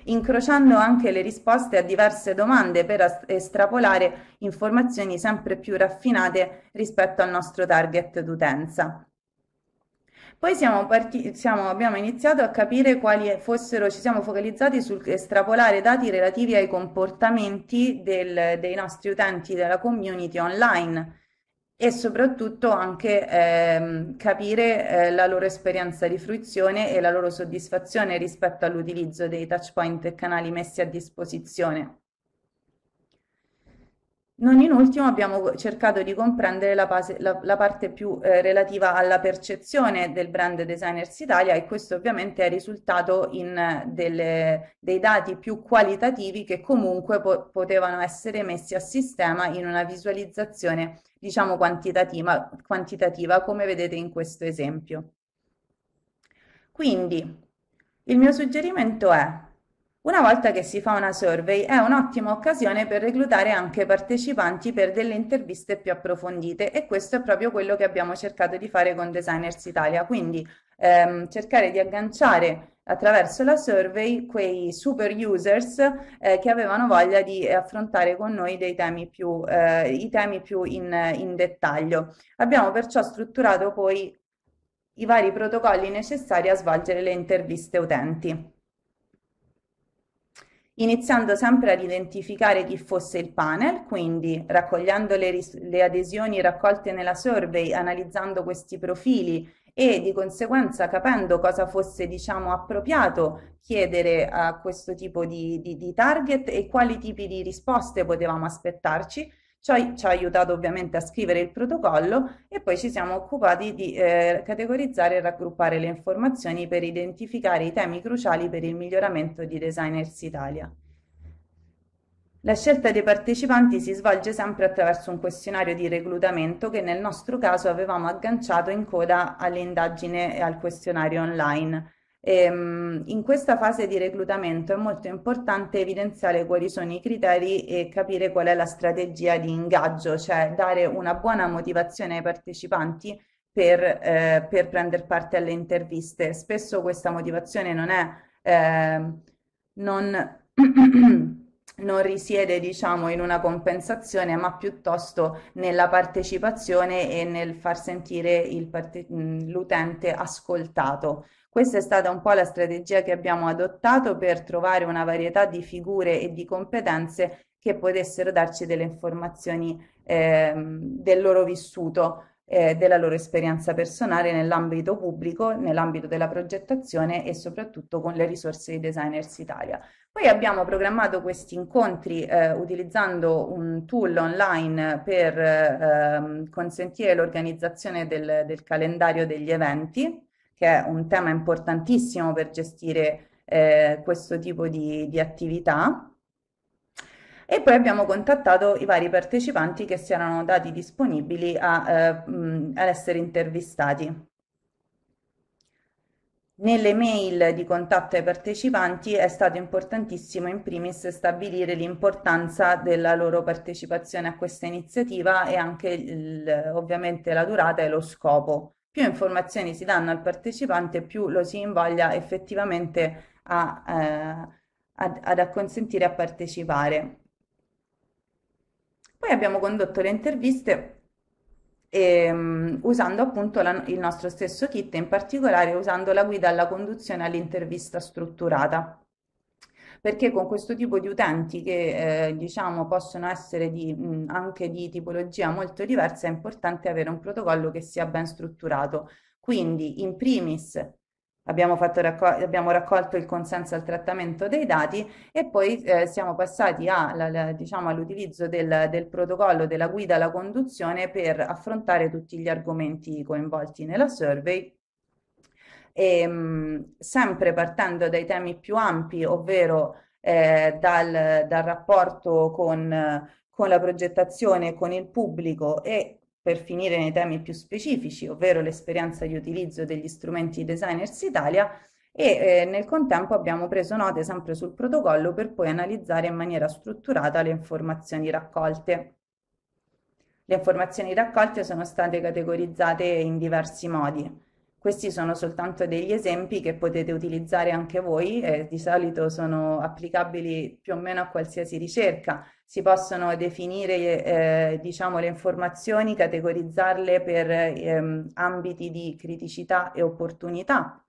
incrociando anche le risposte a diverse domande per estrapolare informazioni sempre più raffinate rispetto al nostro target d'utenza. Poi siamo parti- siamo, abbiamo iniziato a capire quali fossero, ci siamo focalizzati sul estrapolare dati relativi ai comportamenti del, dei nostri utenti della community online e soprattutto anche ehm, capire eh, la loro esperienza di fruizione e la loro soddisfazione rispetto all'utilizzo dei touchpoint e canali messi a disposizione. Non in ultimo abbiamo cercato di comprendere la, base, la, la parte più eh, relativa alla percezione del brand Designers Italia e questo ovviamente è risultato in eh, delle, dei dati più qualitativi che comunque po- potevano essere messi a sistema in una visualizzazione diciamo quantitativa, quantitativa come vedete in questo esempio. Quindi il mio suggerimento è una volta che si fa una survey è un'ottima occasione per reclutare anche partecipanti per delle interviste più approfondite e questo è proprio quello che abbiamo cercato di fare con Designers Italia, quindi ehm, cercare di agganciare attraverso la survey quei super users eh, che avevano voglia di eh, affrontare con noi dei temi più, eh, i temi più in, in dettaglio. Abbiamo perciò strutturato poi i vari protocolli necessari a svolgere le interviste utenti iniziando sempre ad identificare chi fosse il panel, quindi raccogliendo le, ris- le adesioni raccolte nella survey, analizzando questi profili e di conseguenza capendo cosa fosse diciamo appropriato chiedere a questo tipo di, di, di target e quali tipi di risposte potevamo aspettarci Ciò ci ha aiutato ovviamente a scrivere il protocollo e poi ci siamo occupati di eh, categorizzare e raggruppare le informazioni per identificare i temi cruciali per il miglioramento di Designers Italia. La scelta dei partecipanti si svolge sempre attraverso un questionario di reclutamento che nel nostro caso avevamo agganciato in coda all'indagine e al questionario online. Ehm, in questa fase di reclutamento è molto importante evidenziare quali sono i criteri e capire qual è la strategia di ingaggio, cioè dare una buona motivazione ai partecipanti per, eh, per prendere parte alle interviste. Spesso questa motivazione non è... Eh, non [CLEARS THROAT] non risiede diciamo in una compensazione ma piuttosto nella partecipazione e nel far sentire mm, l'utente ascoltato. Questa è stata un po' la strategia che abbiamo adottato per trovare una varietà di figure e di competenze che potessero darci delle informazioni eh, del loro vissuto, eh, della loro esperienza personale nell'ambito pubblico, nell'ambito della progettazione e soprattutto con le risorse di Designers Italia. Poi abbiamo programmato questi incontri eh, utilizzando un tool online per ehm, consentire l'organizzazione del, del calendario degli eventi che è un tema importantissimo per gestire eh, questo tipo di, di attività. E poi abbiamo contattato i vari partecipanti che si erano dati disponibili a, eh, mm, ad essere intervistati. Nelle mail di contatto ai partecipanti è stato importantissimo in primis stabilire l'importanza della loro partecipazione a questa iniziativa e anche il, ovviamente la durata e lo scopo più informazioni si danno al partecipante, più lo si invoglia effettivamente a, eh, ad, ad acconsentire a partecipare. Poi abbiamo condotto le interviste e, ehm, usando appunto la, il nostro stesso kit, in particolare usando la guida alla conduzione all'intervista strutturata perché con questo tipo di utenti che eh, diciamo possono essere di, mh, anche di tipologia molto diversa è importante avere un protocollo che sia ben strutturato. Quindi in primis Abbiamo, raccol abbiamo, raccolto il consenso al trattamento dei dati e poi eh, siamo passati diciamo, all'utilizzo diciamo, del, del, protocollo, della guida alla conduzione per affrontare tutti gli argomenti coinvolti nella survey e, ehm, sempre partendo dai temi più ampi, ovvero eh, dal, dal, rapporto con, con la progettazione, con il pubblico e per finire nei temi più specifici, ovvero l'esperienza di utilizzo degli strumenti Designers Italia, e eh, nel contempo abbiamo preso note sempre sul protocollo per poi analizzare in maniera strutturata le informazioni raccolte. Le informazioni raccolte sono state categorizzate in diversi modi. Questi sono soltanto degli esempi che potete utilizzare anche voi e eh, di solito sono applicabili più o meno a qualsiasi ricerca. Si possono definire eh, diciamo, le informazioni, categorizzarle per ehm, ambiti di criticità e opportunità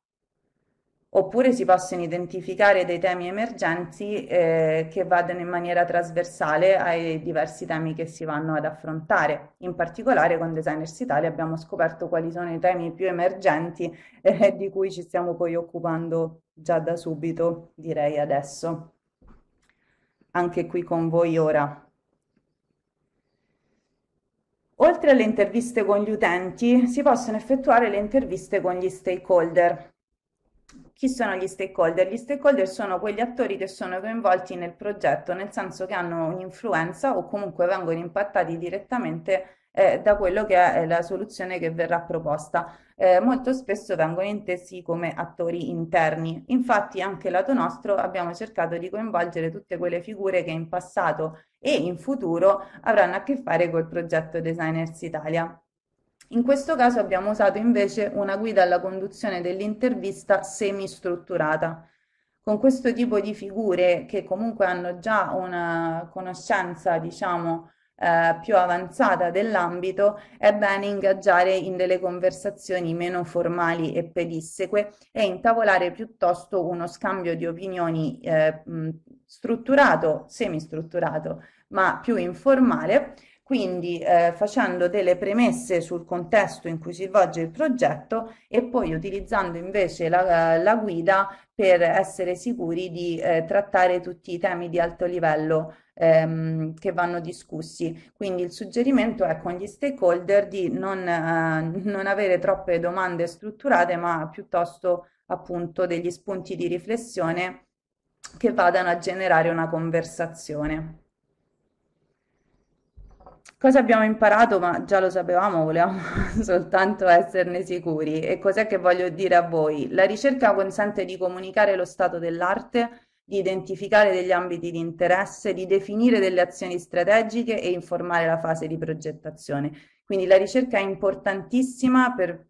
oppure si possono identificare dei temi emergenti eh, che vadano in maniera trasversale ai diversi temi che si vanno ad affrontare. In particolare con Designers Italia abbiamo scoperto quali sono i temi più emergenti [LAUGHS] eh, di cui ci stiamo poi occupando già da subito, direi adesso. Anche qui con voi ora. Oltre alle interviste con gli utenti, si possono effettuare le interviste con gli stakeholder, chi sono gli stakeholder? Gli stakeholder sono quegli attori che sono coinvolti nel progetto, nel senso che hanno un'influenza o comunque vengono impattati direttamente eh, da quello che è la soluzione che verrà proposta. Eh, molto spesso vengono intesi come attori interni. Infatti anche lato nostro abbiamo cercato di coinvolgere tutte quelle figure che in passato e in futuro avranno a che fare col progetto Designers Italia. In questo caso abbiamo usato invece una guida alla conduzione dell'intervista semistrutturata. Con questo tipo di figure che comunque hanno già una conoscenza, diciamo, eh, più avanzata dell'ambito, è bene ingaggiare in delle conversazioni meno formali e pedisseque e intavolare piuttosto uno scambio di opinioni eh, strutturato, semistrutturato, ma più informale quindi eh, facendo delle premesse sul contesto in cui si svolge il progetto e poi utilizzando invece la, la guida per essere sicuri di eh, trattare tutti i temi di alto livello ehm, che vanno discussi. Quindi il suggerimento è con gli stakeholder di non, eh, non avere troppe domande strutturate, ma piuttosto appunto degli spunti di riflessione che vadano a generare una conversazione. Cosa abbiamo imparato? Ma già lo sapevamo, volevamo [LAUGHS] soltanto esserne sicuri. E cos'è che voglio dire a voi? La ricerca consente di comunicare lo stato dell'arte, di identificare degli ambiti di interesse, di definire delle azioni strategiche e informare la fase di progettazione. Quindi la ricerca è importantissima per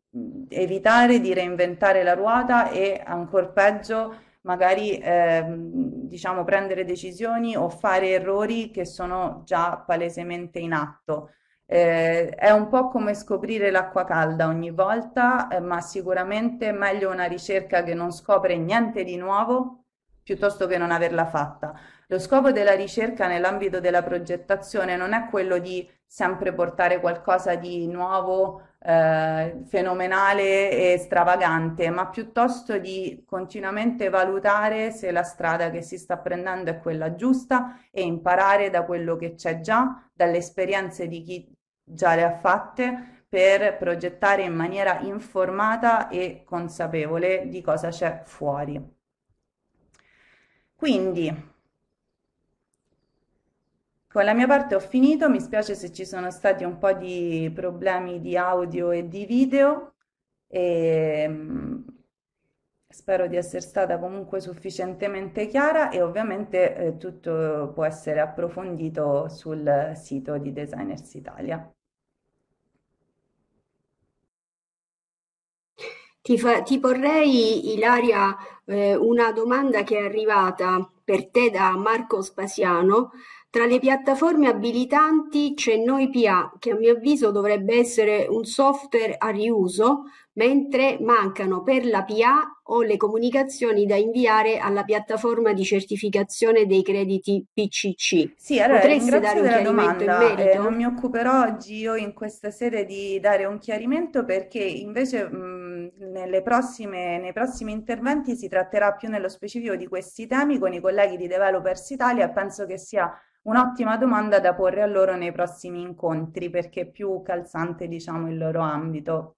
evitare di reinventare la ruota e, ancora peggio, magari ehm, diciamo prendere decisioni o fare errori che sono già palesemente in atto. Eh, è un po' come scoprire l'acqua calda ogni volta, eh, ma sicuramente è meglio una ricerca che non scopre niente di nuovo piuttosto che non averla fatta. Lo scopo della ricerca nell'ambito della progettazione non è quello di sempre portare qualcosa di nuovo eh, fenomenale e stravagante, ma piuttosto di continuamente valutare se la strada che si sta prendendo è quella giusta e imparare da quello che c'è già, dalle esperienze di chi già le ha fatte per progettare in maniera informata e consapevole di cosa c'è fuori. Quindi con la mia parte ho finito, mi spiace se ci sono stati un po' di problemi di audio e di video e ehm, spero di essere stata comunque sufficientemente chiara e ovviamente eh, tutto può essere approfondito sul sito di Designers Italia. Ti, fa, ti, porrei, Ilaria, eh, una domanda che è arrivata per te da Marco Spasiano tra le piattaforme abilitanti c'è NoiPA, che a mio avviso dovrebbe essere un software a riuso, mentre mancano per la PA o le comunicazioni da inviare alla piattaforma di certificazione dei crediti PCC. Sì, allora Potresti dare un chiarimento domanda. in eh, merito? Eh, non mi occuperò oggi io in questa sede di dare un chiarimento perché invece mh, prossime, nei prossimi interventi si tratterà più nello specifico di questi temi con i colleghi di Developers Italia e penso che sia Un'ottima domanda da porre a loro nei prossimi incontri perché è più calzante, diciamo, il loro ambito.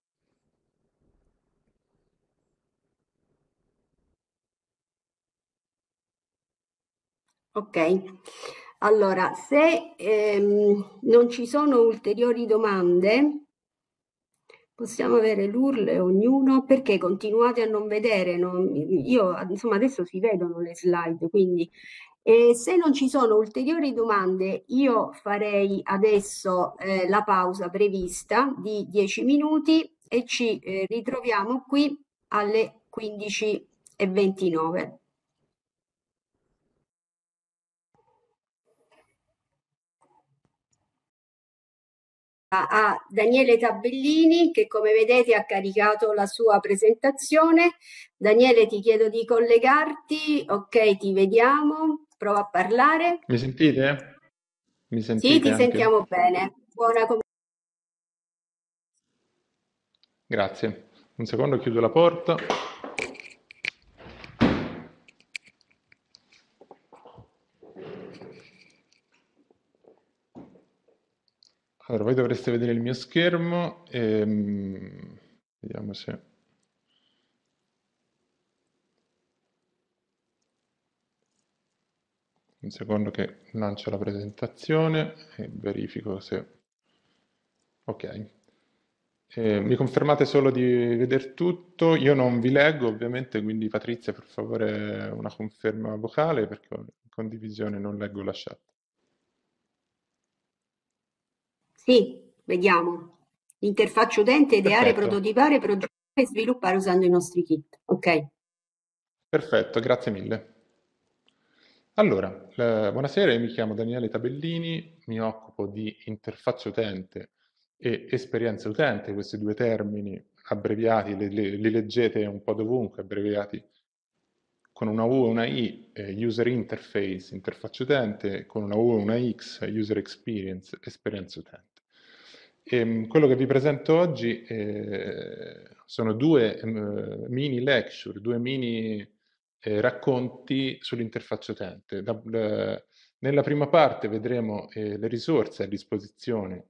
Ok, allora se ehm, non ci sono ulteriori domande, possiamo avere l'URL ognuno perché continuate a non vedere, non, io insomma adesso si vedono le slide, quindi e se non ci sono ulteriori domande, io farei adesso eh, la pausa prevista di 10 minuti e ci eh, ritroviamo qui alle 15.29. a Daniele Tabellini che come vedete ha caricato la sua presentazione. Daniele ti chiedo di collegarti, ok ti vediamo prova a parlare. Mi sentite? Mi sentite sì, ti anche? sentiamo bene. Buona Grazie. Un secondo chiudo la porta. Allora, voi dovreste vedere il mio schermo. E, ehm, vediamo se... un secondo che lancio la presentazione e verifico se... Ok. Eh, mi confermate solo di vedere tutto, io non vi leggo ovviamente, quindi Patrizia per favore una conferma vocale perché in condivisione non leggo la chat. Sì, vediamo. Interfaccia utente, ideare, Perfetto. prototipare, progettare e sviluppare usando i nostri kit. Ok. Perfetto, grazie mille. Allora, eh, buonasera, io mi chiamo Daniele Tabellini, mi occupo di interfaccia utente e esperienza utente, questi due termini abbreviati, li, li, li leggete un po' dovunque, abbreviati con una U e una I, eh, user interface, interfaccia utente, con una U e una X, user experience, esperienza utente. E, ehm, quello che vi presento oggi eh, sono due eh, mini lecture, due mini eh, racconti sull'interfaccia utente. Da, la, nella prima parte vedremo eh, le risorse a disposizione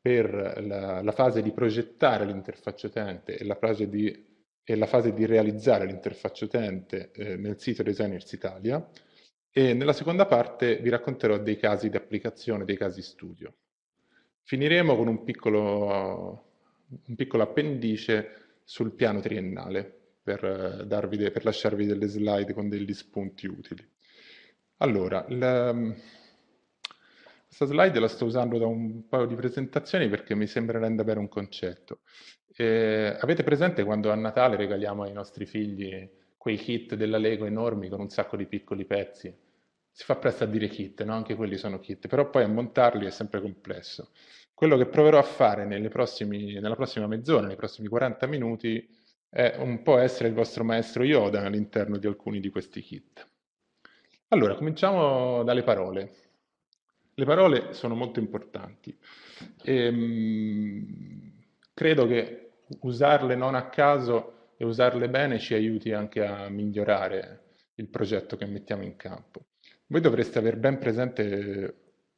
per la, la fase di progettare l'interfaccia utente e la fase di, la fase di realizzare l'interfaccia utente eh, nel sito Designers Italia e nella seconda parte vi racconterò dei casi di applicazione, dei casi studio. Finiremo con un piccolo, un piccolo appendice sul piano triennale per, eh, de- per lasciarvi delle slide con degli spunti utili. Allora, la, mm, questa slide la sto usando da un paio di presentazioni perché mi sembra renda bene un concetto. Eh, avete presente quando a Natale regaliamo ai nostri figli quei kit della Lego enormi con un sacco di piccoli pezzi? Si fa presto a dire kit, no? anche quelli sono kit, però poi a montarli è sempre complesso. Quello che proverò a fare prossimi, nella prossima mezz'ora, nei prossimi 40 minuti, è un po' essere il vostro maestro Yoda all'interno di alcuni di questi kit. Allora, cominciamo dalle parole. Le parole sono molto importanti. E, ehm, mh, credo che usarle non a caso e usarle bene ci aiuti anche a migliorare il progetto che mettiamo in campo. Voi dovreste aver ben presente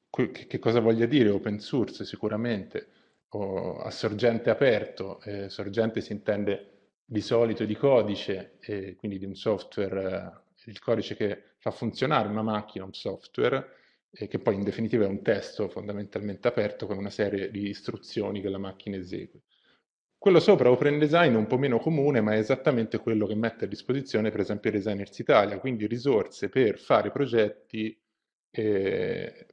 che cosa voglia dire open source sicuramente, o a sorgente aperto, eh, sorgente si intende di solito di codice, eh, quindi di un software, eh, il codice che fa funzionare una macchina, un software, eh, che poi in definitiva è un testo fondamentalmente aperto con una serie di istruzioni che la macchina esegue. Quello sopra Open Design è un po' meno comune, ma è esattamente quello che mette a disposizione per esempio Designers Italia, quindi risorse per fare progetti, eh,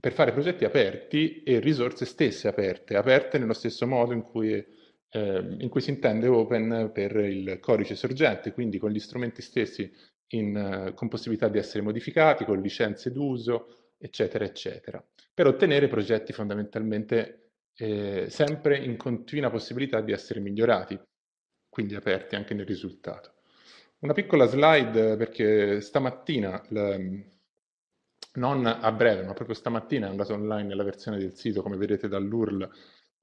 per fare progetti aperti e risorse stesse aperte, aperte nello stesso modo in cui eh, in cui si intende open per il codice sorgente, quindi con gli strumenti stessi in, eh, con possibilità di essere modificati, con licenze d'uso, eccetera, eccetera, per ottenere progetti fondamentalmente eh, sempre in continua possibilità di essere migliorati, quindi aperti anche nel risultato. Una piccola slide eh, perché stamattina, non a breve, ma proprio stamattina è andata online la versione del sito, come vedete dall'URL,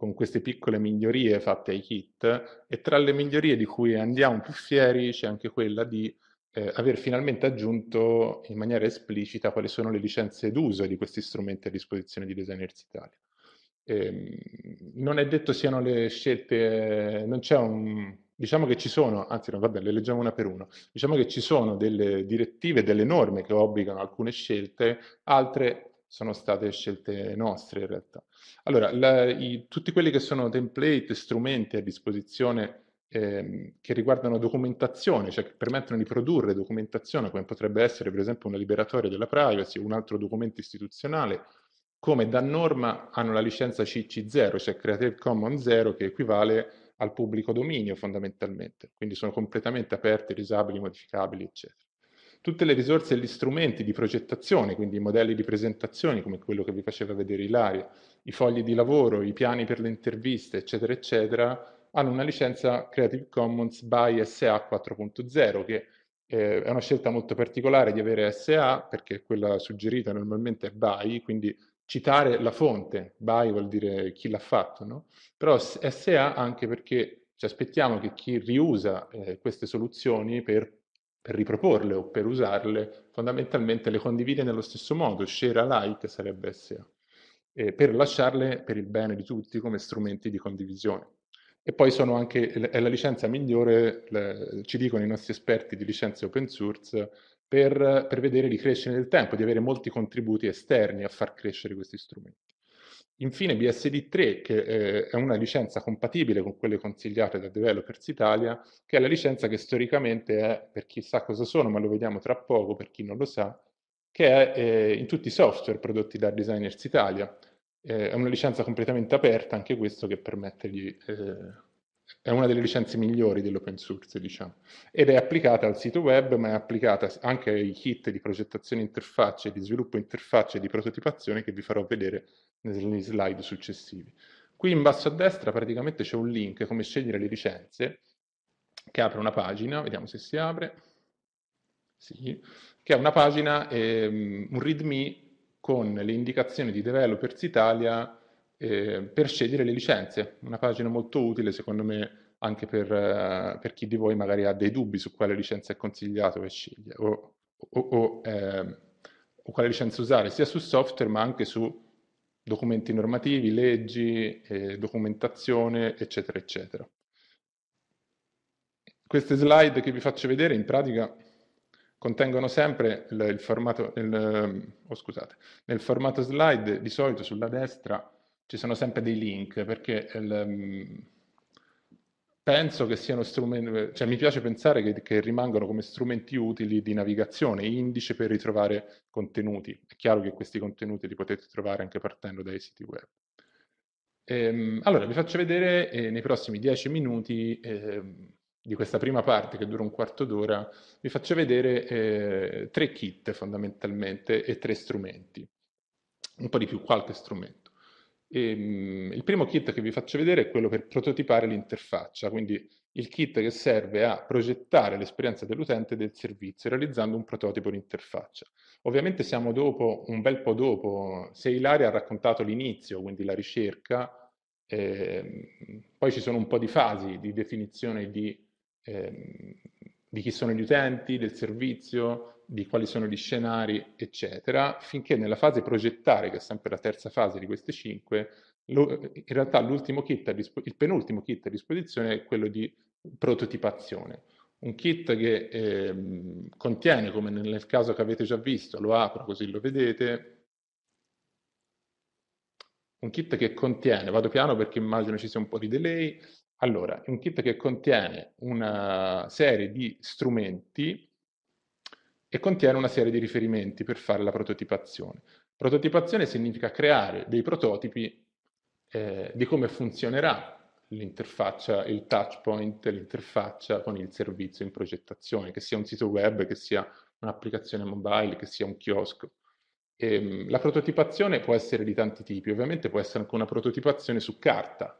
con queste piccole migliorie fatte ai kit e tra le migliorie di cui andiamo più fieri c'è anche quella di eh, aver finalmente aggiunto in maniera esplicita quali sono le licenze d'uso di questi strumenti a disposizione di Designers Italia. Eh, non è detto siano le scelte, non c'è un, diciamo che ci sono, anzi no, vabbè, le leggiamo una per una, diciamo che ci sono delle direttive, delle norme che obbligano alcune scelte, altre sono state scelte nostre in realtà. Allora, la, i, tutti quelli che sono template, strumenti a disposizione ehm, che riguardano documentazione, cioè che permettono di produrre documentazione, come potrebbe essere per esempio una liberatoria della privacy, un altro documento istituzionale, come da norma hanno la licenza CC0, cioè Creative Commons 0, che equivale al pubblico dominio fondamentalmente, quindi sono completamente aperti, risabili, modificabili, eccetera tutte le risorse e gli strumenti di progettazione, quindi i modelli di presentazione, come quello che vi faceva vedere Ilaria, i fogli di lavoro, i piani per le interviste, eccetera, eccetera, hanno una licenza Creative Commons by SA 4.0, che eh, è una scelta molto particolare di avere SA, perché quella suggerita normalmente è by, quindi citare la fonte, by vuol dire chi l'ha fatto, no? però SA anche perché ci aspettiamo che chi riusa eh, queste soluzioni per per riproporle o per usarle, fondamentalmente le condivide nello stesso modo, share alike sarebbe SEO, eh, per lasciarle per il bene di tutti come strumenti di condivisione. E poi sono anche, è la licenza migliore, le, ci dicono i nostri esperti di licenze open source, per, per vedere di crescere nel tempo, di avere molti contributi esterni a far crescere questi strumenti. Infine BSD3, che eh, è una licenza compatibile con quelle consigliate da Developers Italia, che è la licenza che storicamente è, per chi sa cosa sono, ma lo vediamo tra poco per chi non lo sa, che è eh, in tutti i software prodotti da Designers Italia. Eh, è una licenza completamente aperta, anche questo che permette di... Eh, è una delle licenze migliori dell'open source, diciamo. Ed è applicata al sito web, ma è applicata anche ai kit di progettazione interfacce, di sviluppo interfacce e di prototipazione che vi farò vedere negli slide successivi. Qui in basso a destra praticamente c'è un link come scegliere le licenze che apre una pagina, vediamo se si apre, sì, che è una pagina, ehm, un readme con le indicazioni di Developers Italia eh, per scegliere le licenze, una pagina molto utile secondo me anche per, eh, per, chi di voi magari ha dei dubbi su quale licenza è consigliato e sceglie o, o, o, eh, o quale licenza usare sia su software ma anche su documenti normativi, leggi, eh, documentazione, eccetera, eccetera. Queste slide che vi faccio vedere in pratica contengono sempre il, il formato, il, oh, scusate, nel formato slide di solito sulla destra ci sono sempre dei link perché il, penso che siano strumenti, cioè mi piace pensare che, che, rimangano come strumenti utili di navigazione, indice per ritrovare contenuti. È chiaro che questi contenuti li potete trovare anche partendo dai siti web. Ehm, allora, vi faccio vedere eh, nei prossimi dieci minuti eh, di questa prima parte che dura un quarto d'ora, vi faccio vedere eh, tre kit fondamentalmente e tre strumenti, un po' di più, qualche strumento. Ehm, il primo kit che vi faccio vedere è quello per prototipare l'interfaccia, quindi il kit che serve a progettare l'esperienza dell'utente del servizio realizzando un prototipo di interfaccia. Ovviamente siamo dopo, un bel po' dopo, se Ilaria ha raccontato l'inizio, quindi la ricerca, ehm, poi ci sono un po' di fasi di definizione di, ehm, di chi sono gli utenti, del servizio, di quali sono gli scenari, eccetera, finché nella fase progettare, che è sempre la terza fase di queste cinque, lo, in realtà dispo- il penultimo kit a disposizione è quello di prototipazione. Un kit che eh, contiene, come nel caso che avete già visto, lo apro così lo vedete, un kit che contiene, vado piano perché immagino ci sia un po' di delay, allora, un kit che contiene una serie di strumenti e contiene una serie di riferimenti per fare la prototipazione. Prototipazione significa creare dei prototipi eh, di come funzionerà l'interfaccia, il touchpoint, l'interfaccia con il servizio in progettazione, che sia un sito web, che sia un'applicazione mobile, che sia un chiosco. E, ehm, la prototipazione può essere di tanti tipi, ovviamente può essere anche una prototipazione su carta,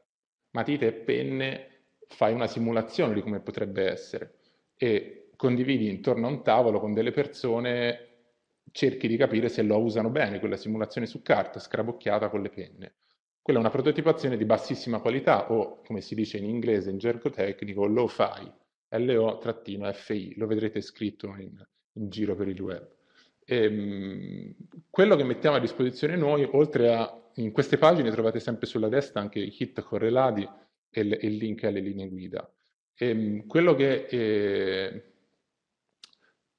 matite e penne, fai una simulazione di come potrebbe essere e condividi intorno a un tavolo con delle persone, cerchi di capire se lo usano bene, quella simulazione su carta scrabocchiata con le penne. Quella è una prototipazione di bassissima qualità o, come si dice in inglese in gergo tecnico, lo-fi, L-O-F-I, lo vedrete scritto in, in giro per il web. E, ehm, quello che mettiamo a disposizione noi, oltre a in queste pagine trovate sempre sulla destra anche i kit correlati e il link alle linee guida. E, ehm, quello che eh,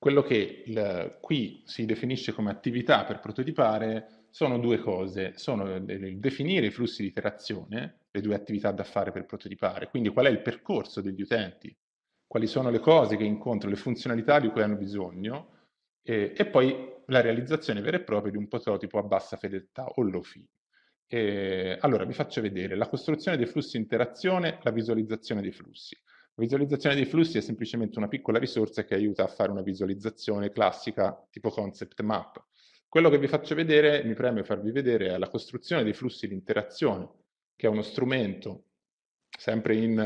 quello che il, qui si definisce come attività per prototipare sono due cose, sono eh, il definire i flussi di iterazione, le due attività da fare per prototipare, quindi qual è il percorso degli utenti, quali sono le cose che incontrano, le funzionalità di cui hanno bisogno, eh, e poi la realizzazione vera e propria di un prototipo a bassa fedeltà o low fee. E, allora vi faccio vedere la costruzione dei flussi di interazione, la visualizzazione dei flussi visualizzazione dei flussi è semplicemente una piccola risorsa che aiuta a fare una visualizzazione classica tipo concept map. Quello che vi faccio vedere, mi preme farvi vedere, è la costruzione dei flussi di interazione, che è uno strumento sempre in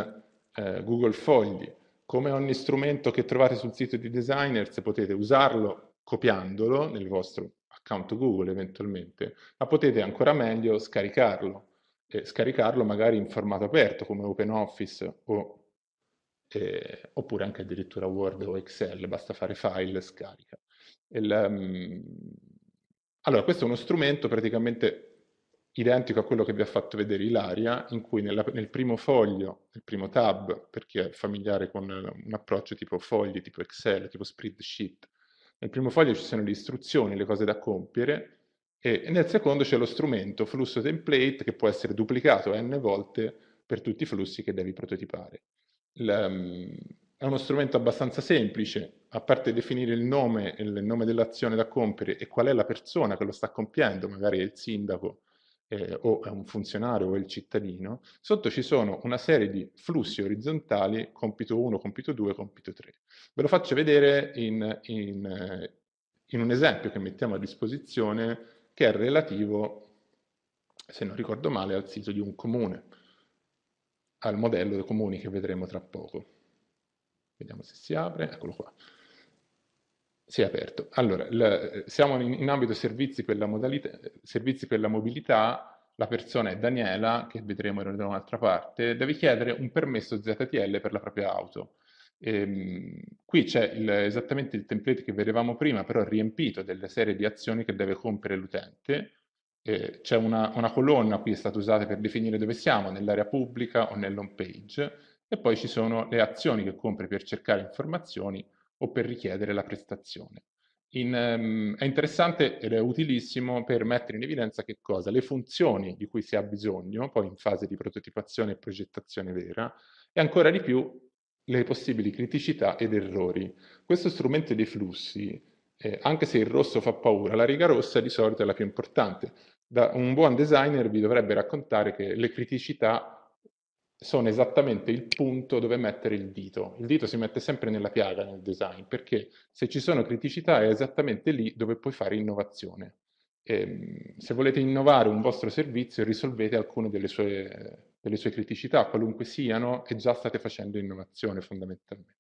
eh, Google Fogli. Come ogni strumento che trovate sul sito di Designers potete usarlo copiandolo nel vostro account Google eventualmente, ma potete ancora meglio scaricarlo, e scaricarlo magari in formato aperto come OpenOffice o eh, oppure anche addirittura Word o Excel, basta fare file e scarica. Il, um, mm, allora, questo è uno strumento praticamente identico a quello che vi ha fatto vedere Ilaria, in cui nella, nel primo foglio, nel primo tab, per chi è familiare con un approccio tipo fogli, tipo Excel, tipo spreadsheet, nel primo foglio ci sono le istruzioni, le cose da compiere, e, e nel secondo c'è lo strumento flusso template che può essere duplicato n volte per tutti i flussi che devi prototipare. Ehm, è uno strumento abbastanza semplice, a parte definire il nome, il nome dell'azione da compiere e qual è la persona che lo sta compiendo, magari è il sindaco eh, o è un funzionario o è il cittadino, sotto ci sono una serie di flussi orizzontali, compito 1, compito 2, compito 3. Ve lo faccio vedere in, in, eh, in un esempio che mettiamo a disposizione che è relativo, se non ricordo male, al sito di un comune al modello dei comuni che vedremo tra poco. Vediamo se si apre, eccolo qua. Si è aperto. Allora, la, eh, siamo in, in, ambito servizi per, la modalità, servizi per la mobilità, la persona è Daniela, che vedremo da un'altra parte, deve chiedere un permesso ZTL per la propria auto. Ehm, qui c'è esattamente il template che vedevamo prima, però riempito delle serie di azioni che deve compiere l'utente, eh, c'è una, una, colonna qui è stata usata per definire dove siamo, nell'area pubblica o nell'home page, e poi ci sono le azioni che compri per cercare informazioni o per richiedere la prestazione. In, um, è interessante ed è utilissimo per mettere in evidenza che cosa? Le funzioni di cui si ha bisogno, poi in fase di prototipazione e progettazione vera, e ancora di più le possibili criticità ed errori. Questo strumento dei flussi eh, anche se il rosso fa paura, la riga rossa di solito è la più importante. Da un buon designer vi dovrebbe raccontare che le criticità sono esattamente il punto dove mettere il dito. Il dito si mette sempre nella piaga nel design, perché se ci sono criticità è esattamente lì dove puoi fare innovazione. E, ehm, se volete innovare un vostro servizio, risolvete alcune delle sue, delle sue criticità, qualunque siano, e già state facendo innovazione fondamentalmente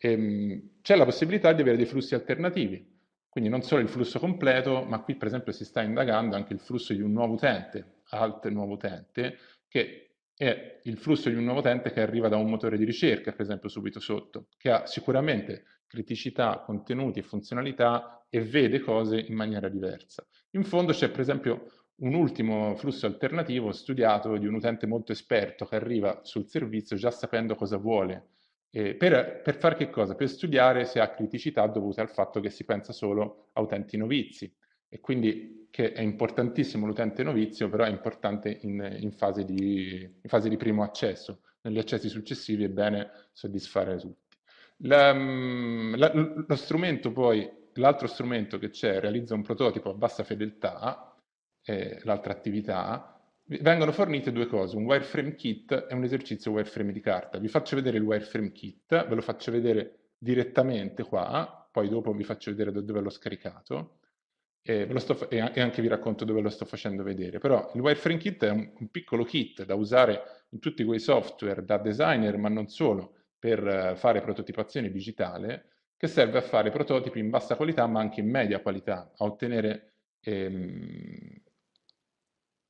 ehm, c'è la possibilità di avere dei flussi alternativi, quindi non solo il flusso completo, ma qui per esempio si sta indagando anche il flusso di un nuovo utente, alt nuovo utente, che è il flusso di un nuovo utente che arriva da un motore di ricerca, per esempio subito sotto, che ha sicuramente criticità, contenuti e funzionalità e vede cose in maniera diversa. In fondo c'è per esempio un ultimo flusso alternativo studiato di un utente molto esperto che arriva sul servizio già sapendo cosa vuole eh, per, per fare che cosa? Per studiare se ha criticità dovute al fatto che si pensa solo a utenti novizi e quindi che è importantissimo l'utente novizio, però è importante in, in, fase di, in, fase di, primo accesso. Negli accessi successivi è bene soddisfare tutti. La, mm, la, lo strumento poi, l'altro strumento che c'è, realizza un prototipo a bassa fedeltà, eh, l'altra attività, vengono fornite due cose, un wireframe kit e un esercizio wireframe di carta. Vi faccio vedere il wireframe kit, ve lo faccio vedere direttamente qua, poi dopo vi faccio vedere da dove l'ho scaricato e, sto, e, anche vi racconto dove lo sto facendo vedere. Però il wireframe kit è un, un piccolo kit da usare in tutti quei software da designer, ma non solo, per eh, fare prototipazione digitale, che serve a fare prototipi in bassa qualità ma anche in media qualità, a ottenere ehm,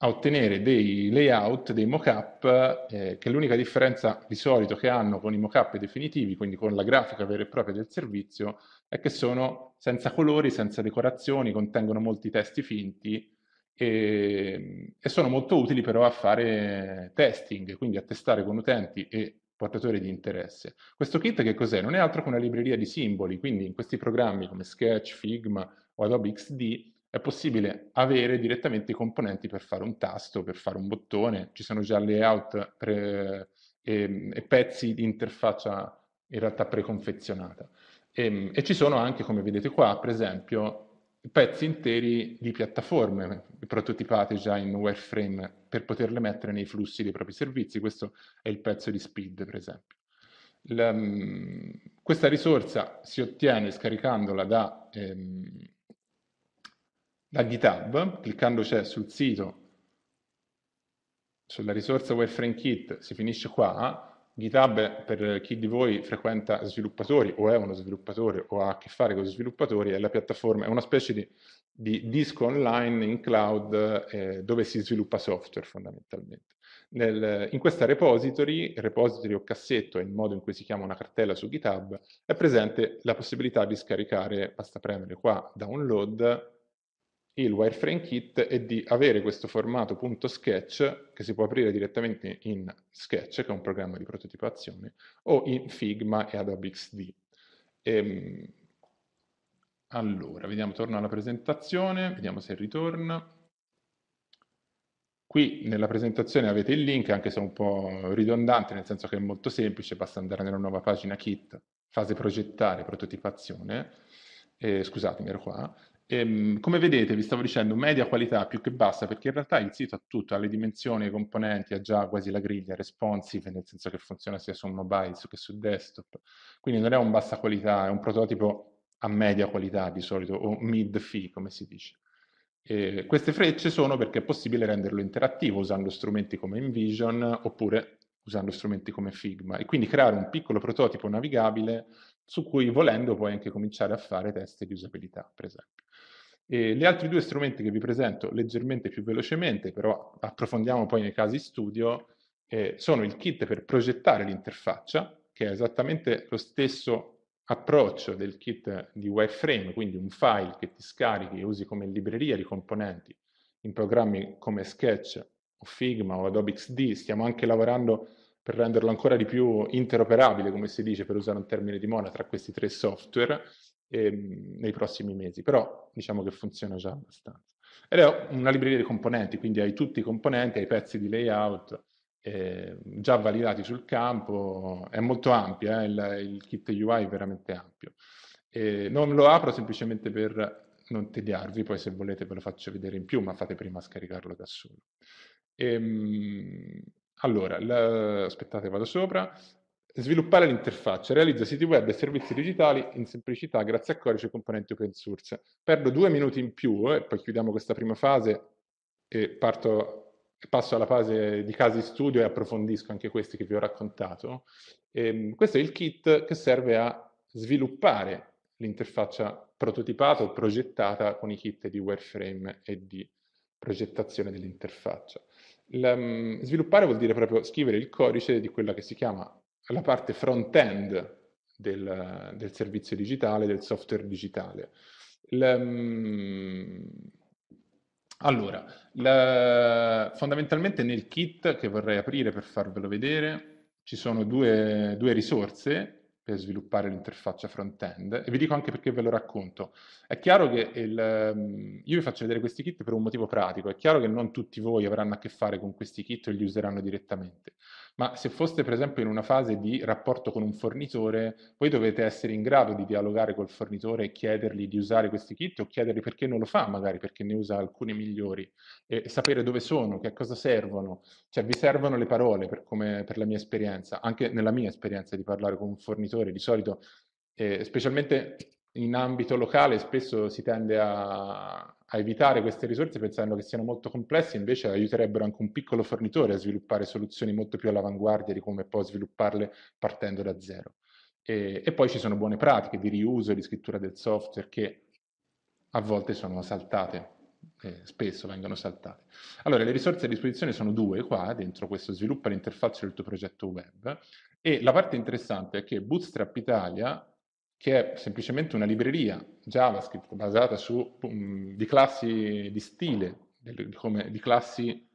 a ottenere dei layout, dei mockup, eh, che l'unica differenza di solito che hanno con i mockup definitivi, quindi con la grafica vera e propria del servizio, è che sono senza colori, senza decorazioni, contengono molti testi finti e, e sono molto utili però a fare testing, quindi a testare con utenti e portatori di interesse. Questo kit che cos'è? Non è altro che una libreria di simboli, quindi in questi programmi come Sketch, Figma o Adobe XD è possibile avere direttamente i componenti per fare un tasto, per fare un bottone, ci sono già layout pre, e, ehm, e, pezzi di interfaccia in realtà preconfezionata. E, ehm, e, ci sono anche, come vedete qua, per esempio, pezzi interi di piattaforme prototipate già in wireframe per poterle mettere nei flussi dei propri servizi. Questo è il pezzo di Speed, per esempio. La, questa risorsa si ottiene scaricandola da... Ehm, da GitHub, cliccando cioè sul sito, sulla risorsa Wireframe Kit, si finisce qua, GitHub per chi di voi frequenta sviluppatori o è uno sviluppatore o ha a che fare con sviluppatori è la piattaforma, è una specie di, di disco online in cloud eh, dove si sviluppa software fondamentalmente. Nel, in questa repository, repository o cassetto è il modo in cui si chiama una cartella su GitHub, è presente la possibilità di scaricare, basta premere qua, download il wireframe kit e di avere questo formato.sketch che si può aprire direttamente in Sketch, che è un programma di prototipazione, o in Figma e Adobe XD. Ehm, allora, vediamo, torno alla presentazione, vediamo se ritorna. Qui nella presentazione avete il link, anche se è un po' ridondante, nel senso che è molto semplice, basta andare nella nuova pagina kit, fase progettare, prototipazione, eh, scusatemi, ero qua, Ehm, come vedete, vi stavo dicendo, media qualità più che bassa, perché in realtà il sito ha tutto, ha le dimensioni, i componenti, ha già quasi la griglia responsive, nel senso che funziona sia su mobile che su desktop. Quindi non è un bassa qualità, è un prototipo a media qualità di solito, o mid fee come si dice. E queste frecce sono perché è possibile renderlo interattivo usando strumenti come InVision oppure usando strumenti come Figma e quindi creare un piccolo prototipo navigabile su cui volendo puoi anche cominciare a fare test di usabilità, per esempio. E gli altri due strumenti che vi presento leggermente più velocemente, però approfondiamo poi nei casi studio, eh, sono il kit per progettare l'interfaccia, che è esattamente lo stesso approccio del kit di wireframe, quindi un file che ti scarichi e usi come libreria di componenti in programmi come Sketch o Figma o Adobe XD, stiamo anche lavorando per renderlo ancora di più interoperabile, come si dice per usare un termine di moda, tra questi tre software, ehm, nei prossimi mesi, però diciamo che funziona già abbastanza. Ed è una libreria di componenti, quindi hai tutti i componenti, hai i pezzi di layout eh, già validati sul campo, è molto ampia, eh, il, il, kit UI è veramente ampio. Eh, non lo apro semplicemente per non tediarvi, poi se volete ve lo faccio vedere in più, ma fate prima a scaricarlo da solo. Ehm, allora, la, aspettate, vado sopra. Sviluppare l'interfaccia, realizzo siti web e servizi digitali in semplicità grazie a codice e componenti open source. Perdo due minuti in più eh, e eh, poi chiudiamo questa prima fase e parto, passo alla fase di casi studio e approfondisco anche questi che vi ho raccontato. E, ehm, questo è il kit che serve a sviluppare l'interfaccia prototipata o progettata con i kit di wireframe e di progettazione dell'interfaccia. sviluppare vuol dire proprio scrivere il codice di quella che si chiama la parte front-end del, del, servizio digitale, del software digitale. Il, mm, allora, la, fondamentalmente nel kit che vorrei aprire per farvelo vedere ci sono due, due risorse per sviluppare l'interfaccia front-end e vi dico anche perché ve lo racconto. È chiaro che il, mm, io vi faccio vedere questi kit per un motivo pratico, è chiaro che non tutti voi avranno a che fare con questi kit o li useranno direttamente ma se foste per esempio in una fase di rapporto con un fornitore, voi dovete essere in grado di dialogare col fornitore e chiedergli di usare questi kit o chiedergli perché non lo fa, magari perché ne usa alcuni migliori, e sapere dove sono, che a cosa servono, cioè vi servono le parole per, come, per la mia esperienza, anche nella mia esperienza di parlare con un fornitore, di solito, eh, specialmente in ambito locale, spesso si tende a a evitare queste risorse pensando che siano molto complesse, invece aiuterebbero anche un piccolo fornitore a sviluppare soluzioni molto più all'avanguardia di come può svilupparle partendo da zero. E, e poi ci sono buone pratiche di riuso e di scrittura del software che a volte sono saltate eh, spesso vengono saltate. Allora, le risorse a disposizione sono due qua, dentro questo sviluppo l'interfaccia del tuo progetto web, e la parte interessante è che Bootstrap Italia che è semplicemente una libreria JavaScript basata su um, di classi di stile, di, come, di classi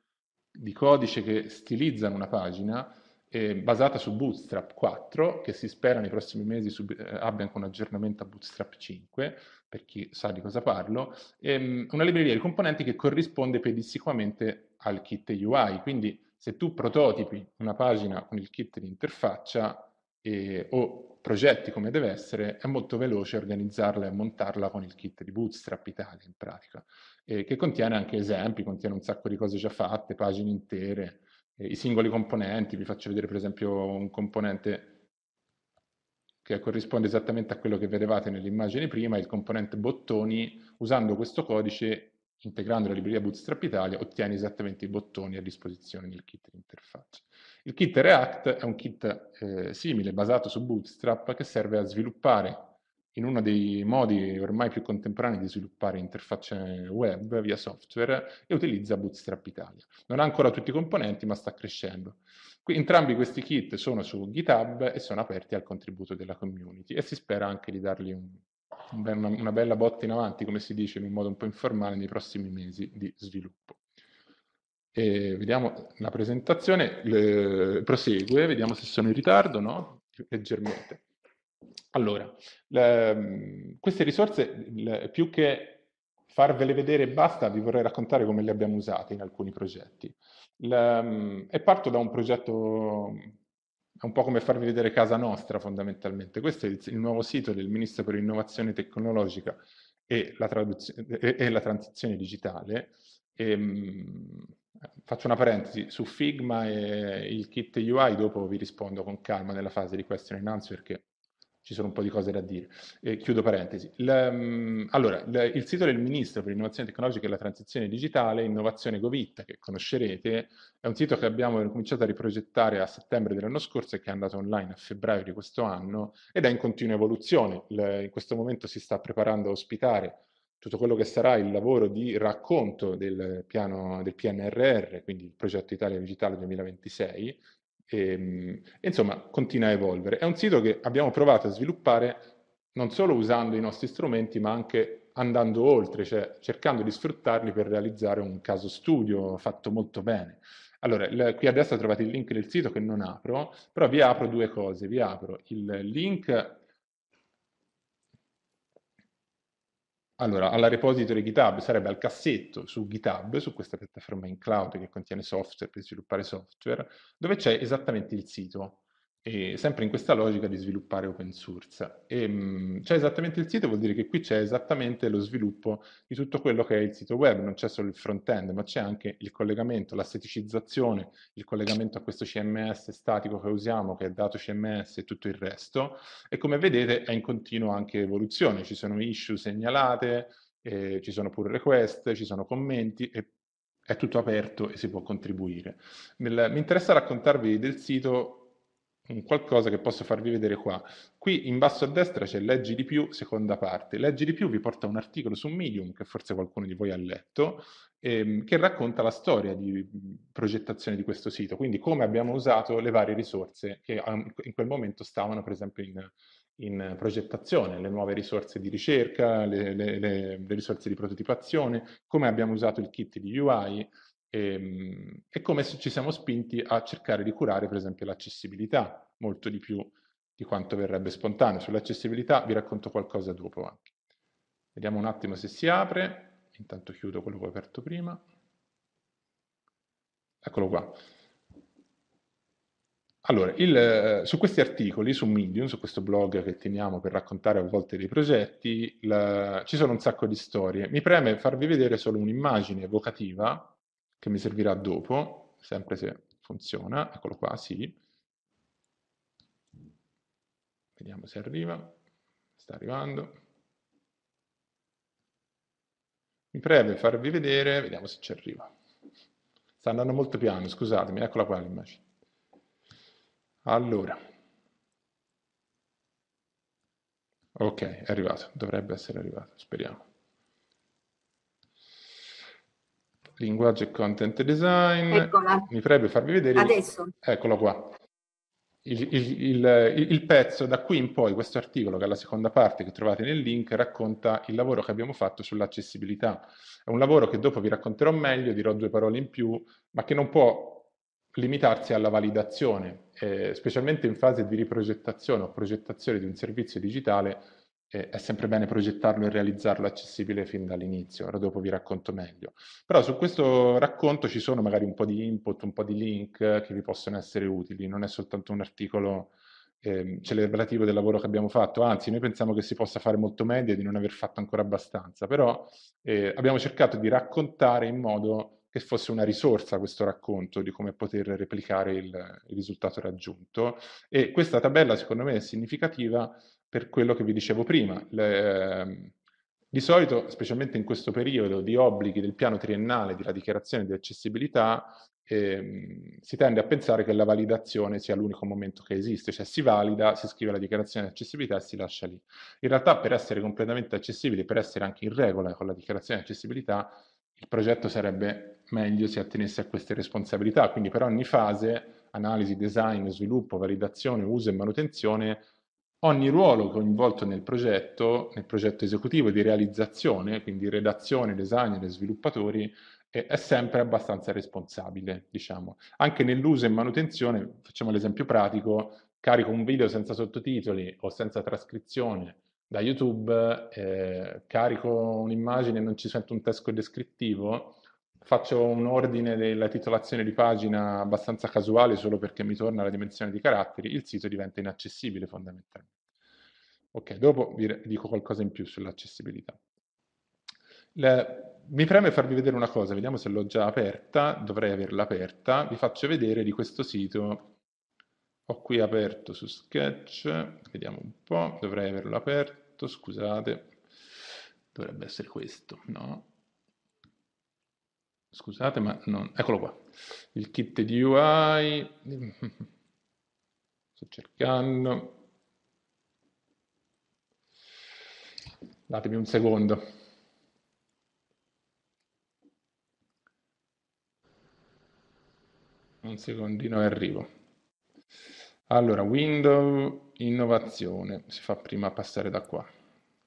di codice che stilizzano una pagina, eh, basata su Bootstrap 4, che si spera nei prossimi mesi sub, eh, abbia anche un aggiornamento a Bootstrap 5, per chi sa di cosa parlo, ehm, una libreria di componenti che corrisponde pedissequamente al kit UI, quindi se tu prototipi una pagina con il kit di interfaccia, e, o progetti come deve essere, è molto veloce organizzarla e montarla con il kit di Bootstrap Italia in pratica, eh, che contiene anche esempi, contiene un sacco di cose già fatte, pagine intere, eh, i singoli componenti, vi faccio vedere per esempio un componente che corrisponde esattamente a quello che vedevate nell'immagine prima, il componente bottoni, usando questo codice integrando la libreria Bootstrap Italia, ottieni esattamente i bottoni a disposizione nel kit di interfaccia. Il kit React è un kit eh, simile, basato su Bootstrap, che serve a sviluppare in uno dei modi ormai più contemporanei di sviluppare interfacce web via software e utilizza Bootstrap Italia. Non ha ancora tutti i componenti, ma sta crescendo. Qui, entrambi questi kit sono su GitHub e sono aperti al contributo della community e si spera anche di dargli un, una, una bella botta in avanti, come si dice in un modo un po' informale, nei prossimi mesi di sviluppo. E vediamo la presentazione, le, prosegue, vediamo se sono in ritardo, no? Leggermente. Allora, le, queste risorse, le, più che farvele vedere e basta, vi vorrei raccontare come le abbiamo usate in alcuni progetti. e parto da un progetto è un po' come farvi vedere casa nostra fondamentalmente. Questo è il, il nuovo sito del Ministro per l'innovazione tecnologica e la, e, e la transizione digitale. E, ehm, mh, faccio una parentesi, su Figma e il kit UI dopo vi rispondo con calma nella fase di question and answer perché ci sono un po' di cose da dire. Eh, chiudo parentesi. La, um, mm, allora, la, il sito del Ministro per l'innovazione tecnologica e la transizione digitale, Innovazione Govitta, che conoscerete, è un sito che abbiamo cominciato a riprogettare a settembre dell'anno scorso e che è andato online a febbraio di questo anno ed è in continua evoluzione. Le, in questo momento si sta preparando a ospitare tutto quello che sarà il lavoro di racconto del piano del PNRR, quindi il progetto Italia Digitale 2026, Ehm, e, insomma, continua a evolvere. È un sito che abbiamo provato a sviluppare non solo usando i nostri strumenti, ma anche andando oltre, cioè cercando di sfruttarli per realizzare un caso studio fatto molto bene. Allora, le, qui a destra trovate il link del sito che non apro, però vi apro due cose. Vi apro il link Allora, alla repository GitHub sarebbe al cassetto su GitHub, su questa piattaforma in cloud che contiene software per sviluppare software, dove c'è esattamente il sito e sempre in questa logica di sviluppare open source. Ehm, c'è cioè esattamente il sito, vuol dire che qui c'è esattamente lo sviluppo di tutto quello che è il sito web, non c'è solo il front-end, ma c'è anche il collegamento, l'asseticizzazione, il collegamento a questo CMS statico che usiamo, che è dato CMS e tutto il resto, e come vedete è in continua anche evoluzione, ci sono issue segnalate, eh, ci sono pull request, ci sono commenti e è tutto aperto e si può contribuire. Nel, mi interessa raccontarvi del sito qualcosa che posso farvi vedere qua. Qui in basso a destra c'è leggi di più, seconda parte. Leggi di più vi porta un articolo su Medium, che forse qualcuno di voi ha letto, ehm, che racconta la storia di progettazione di questo sito, quindi come abbiamo usato le varie risorse che in quel momento stavano per esempio in, in progettazione, le nuove risorse di ricerca, le, le, le, le risorse di prototipazione, come abbiamo usato il kit di UI, e, ehm, è come se ci siamo spinti a cercare di curare, per esempio, l'accessibilità, molto di più di quanto verrebbe spontaneo. Sull'accessibilità vi racconto qualcosa dopo anche. Vediamo un attimo se si apre, intanto chiudo quello che ho aperto prima. Eccolo qua. Allora, il, eh, su questi articoli, su Medium, su questo blog che teniamo per raccontare a volte dei progetti, la, ci sono un sacco di storie. Mi preme farvi vedere solo un'immagine evocativa che mi servirà dopo, sempre se funziona, eccolo qua, sì. Vediamo se arriva, sta arrivando. Mi preme farvi vedere, vediamo se ci arriva. Sta andando molto piano, scusatemi, eccola qua l'immagine. Allora. Ok, è arrivato, dovrebbe essere arrivato, speriamo. linguaggio e content design. Eccola. Mi farebbe farvi vedere. Adesso. Eccolo qua. Il, il, il, il, pezzo da qui in poi, questo articolo che è la seconda parte che trovate nel link, racconta il lavoro che abbiamo fatto sull'accessibilità. È un lavoro che dopo vi racconterò meglio, dirò due parole in più, ma che non può limitarsi alla validazione, eh, specialmente in fase di riprogettazione o progettazione di un servizio digitale eh, è sempre bene progettarlo e realizzarlo accessibile fin dall'inizio, ora dopo vi racconto meglio. Però su questo racconto ci sono magari un po' di input, un po' di link che vi possono essere utili, non è soltanto un articolo eh, celebrativo del lavoro che abbiamo fatto, anzi noi pensiamo che si possa fare molto meglio e di non aver fatto ancora abbastanza, però eh, abbiamo cercato di raccontare in modo che fosse una risorsa questo racconto di come poter replicare il, il risultato raggiunto e questa tabella secondo me è significativa per quello che vi dicevo prima. Le, ehm, di solito, specialmente in questo periodo di obblighi del piano triennale della dichiarazione di accessibilità, ehm, si tende a pensare che la validazione sia l'unico momento che esiste, cioè si valida, si scrive la dichiarazione di accessibilità e si lascia lì. In realtà per essere completamente accessibili, per essere anche in regola con la dichiarazione di accessibilità, il progetto sarebbe meglio se attenesse a queste responsabilità, quindi per ogni fase, analisi, design, sviluppo, validazione, uso e manutenzione, Ogni ruolo coinvolto nel progetto, nel progetto esecutivo di realizzazione, quindi redazione, designer e sviluppatori, è sempre abbastanza responsabile, diciamo. Anche nell'uso e manutenzione, facciamo l'esempio pratico, carico un video senza sottotitoli o senza trascrizione da YouTube, eh, carico un'immagine e non ci sento un testo descrittivo, faccio un ordine della titolazione di pagina abbastanza casuale solo perché mi torna la dimensione di caratteri, il sito diventa inaccessibile fondamentalmente. Ok, dopo vi dico qualcosa in più sull'accessibilità. Le... mi preme farvi vedere una cosa, vediamo se l'ho già aperta, dovrei averla aperta, vi faccio vedere di questo sito, ho qui aperto su Sketch, vediamo un po', dovrei averlo aperto, scusate, dovrebbe essere questo, no? Scusate, ma non... Eccolo qua. Il kit di UI. Sto cercando. Datemi un secondo. Un secondino e arrivo. Allora, Windows Innovazione. Si fa prima passare da qua.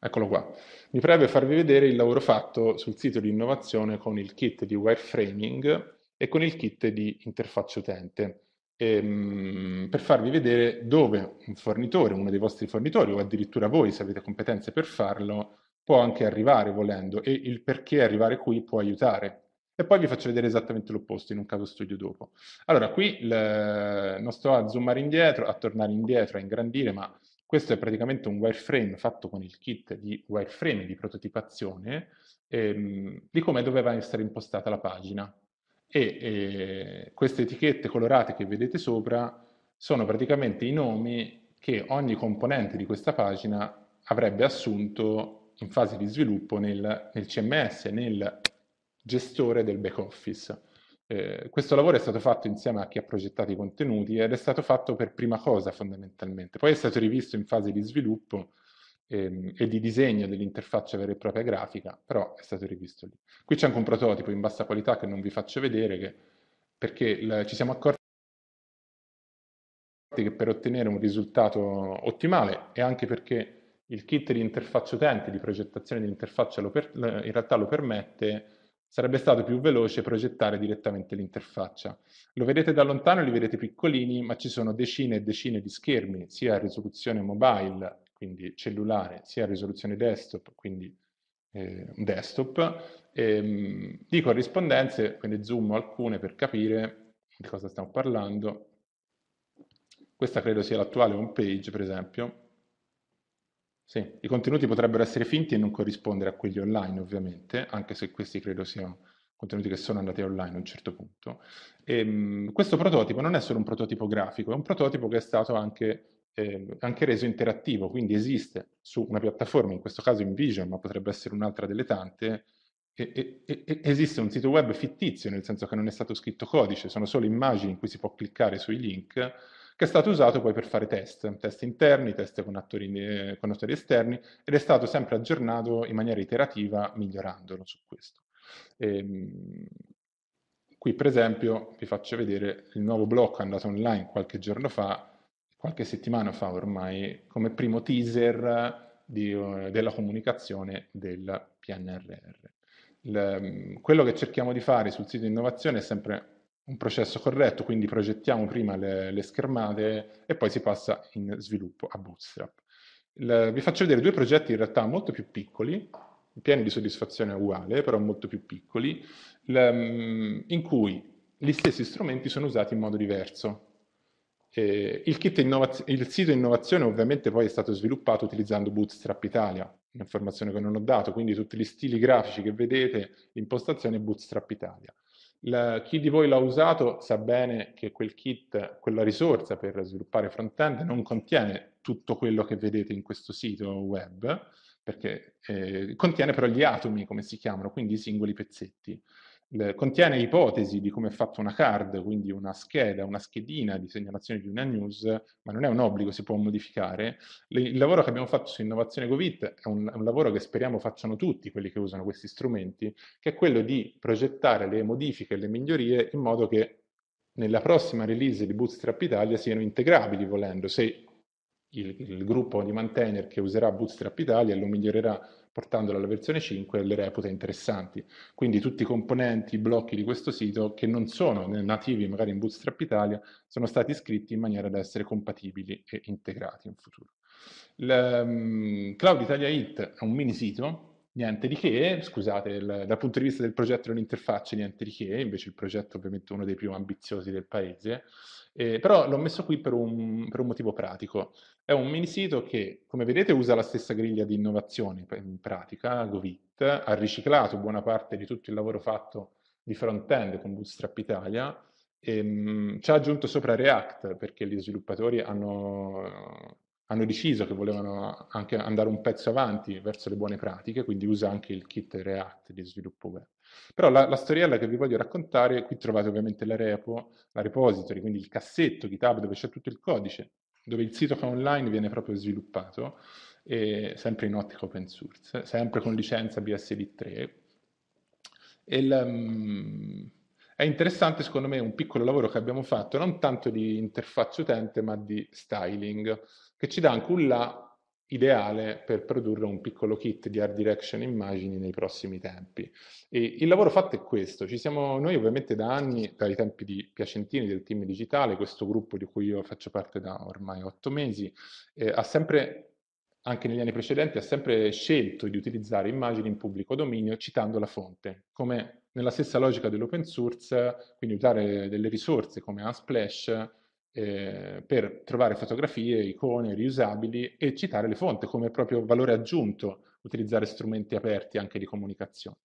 Eccolo qua. Mi preme farvi vedere il lavoro fatto sul sito di innovazione con il kit di wireframing e con il kit di interfaccia utente. E, ehm, per farvi vedere dove un fornitore, uno dei vostri fornitori o addirittura voi se avete competenze per farlo, può anche arrivare volendo e il perché arrivare qui può aiutare. E poi vi faccio vedere esattamente l'opposto in un caso studio dopo. Allora, qui il, non sto a zoomare indietro, a tornare indietro, a ingrandire, ma questo è praticamente un wireframe fatto con il kit di wireframe di prototipazione ehm, di come doveva essere impostata la pagina. E eh, queste etichette colorate che vedete sopra sono praticamente i nomi che ogni componente di questa pagina avrebbe assunto in fase di sviluppo nel, nel CMS, nel gestore del back office. Eh, questo lavoro è stato fatto insieme a chi ha progettato i contenuti ed è stato fatto per prima cosa fondamentalmente, poi è stato rivisto in fase di sviluppo ehm, e di disegno dell'interfaccia vera e propria grafica, però è stato rivisto lì. Qui c'è anche un prototipo in bassa qualità che non vi faccio vedere che, perché la, ci siamo accorti che per ottenere un risultato ottimale e anche perché il kit di interfaccia utente, di progettazione dell'interfaccia in realtà lo permette, Sarebbe stato più veloce progettare direttamente l'interfaccia. Lo vedete da lontano, li vedete piccolini, ma ci sono decine e decine di schermi, sia a risoluzione mobile, quindi cellulare, sia a risoluzione desktop, quindi eh, desktop, e, ehm, di corrispondenze, quindi zoom alcune per capire di cosa stiamo parlando. Questa credo sia l'attuale home page, per esempio, sì, i contenuti potrebbero essere finti e non corrispondere a quelli online, ovviamente, anche se questi credo siano contenuti che sono andati online a un certo punto. E, ehm, mh, questo prototipo non è solo un prototipo grafico, è un prototipo che è stato anche, eh, anche reso interattivo, quindi esiste su una piattaforma, in questo caso InVision, ma potrebbe essere un'altra delle tante, e, e, e, esiste un sito web fittizio, nel senso che non è stato scritto codice, sono solo immagini in cui si può cliccare sui link che è stato usato poi per fare test, test interni, test con attori, eh, con attori esterni, ed è stato sempre aggiornato in maniera iterativa, migliorandolo su questo. E, ehm, qui per esempio vi faccio vedere il nuovo blocco andato online qualche giorno fa, qualche settimana fa ormai, come primo teaser di, eh, della comunicazione del PNRR. Il, mm, quello che cerchiamo di fare sul sito innovazione è sempre un processo corretto, quindi progettiamo prima le, le schermate e poi si passa in sviluppo a Bootstrap. Il, vi faccio vedere due progetti in realtà molto più piccoli, pieni di soddisfazione uguale, però molto più piccoli, mm, in cui gli stessi strumenti sono usati in modo diverso. Eh, il, il, sito innovazione ovviamente poi è stato sviluppato utilizzando Bootstrap Italia, un'informazione che non ho dato, quindi tutti gli stili grafici che vedete, l'impostazione Bootstrap Italia. La, chi di voi l'ha usato sa bene che quel kit, quella risorsa per sviluppare front-end non contiene tutto quello che vedete in questo sito web, perché eh, contiene però gli atomi, come si chiamano, quindi i singoli pezzetti. Eh, contiene ipotesi di come è fatta una card, quindi una scheda, una schedina di segnalazione di una news, ma non è un obbligo, si può modificare. il lavoro che abbiamo fatto su Innovazione Covid è un, un lavoro che speriamo facciano tutti quelli che usano questi strumenti, che è quello di progettare le modifiche e le migliorie in modo che nella prossima release di Bootstrap Italia siano integrabili volendo, se il, il, gruppo di maintainer che userà Bootstrap Italia lo migliorerà portandola alla versione 5 le reputa interessanti. Quindi tutti i componenti, i blocchi di questo sito che non sono nativi magari in Bootstrap Italia sono stati scritti in maniera da essere compatibili e integrati in futuro. Il, um, Cloud Italia Hit è un mini sito, niente di che, scusate, il, dal punto di vista del progetto e dell'interfaccia niente di che, invece il progetto è ovviamente uno dei più ambiziosi del paese, eh, però l'ho messo qui per un, per un, motivo pratico. È un mini sito che, come vedete, usa la stessa griglia di innovazione in pratica, Govit, ha riciclato buona parte di tutto il lavoro fatto di front-end con Bootstrap Italia, e, ehm, mh, ci ha aggiunto sopra React, perché gli sviluppatori hanno, hanno deciso che volevano anche andare un pezzo avanti verso le buone pratiche, quindi usa anche il kit React di sviluppo web. Però la, la, storiella che vi voglio raccontare, qui trovate ovviamente la repo, la repository, quindi il cassetto GitHub dove c'è tutto il codice, dove il sito che è online viene proprio sviluppato, sempre in ottica open source, sempre con licenza BSD3. E um, è interessante secondo me un piccolo lavoro che abbiamo fatto, non tanto di interfaccia utente ma di styling, che ci dà anche un là ideale per produrre un piccolo kit di art direction immagini nei prossimi tempi. E il lavoro fatto è questo, ci siamo noi ovviamente da anni, dai tempi di Piacentini, del team digitale, questo gruppo di cui io faccio parte da ormai otto mesi, eh, ha sempre anche negli anni precedenti, ha sempre scelto di utilizzare immagini in pubblico dominio citando la fonte, come nella stessa logica dell'open source, quindi usare delle risorse come Unsplash eh, per trovare fotografie, icone riusabili e citare le fonti come proprio valore aggiunto, utilizzare strumenti aperti anche di comunicazione.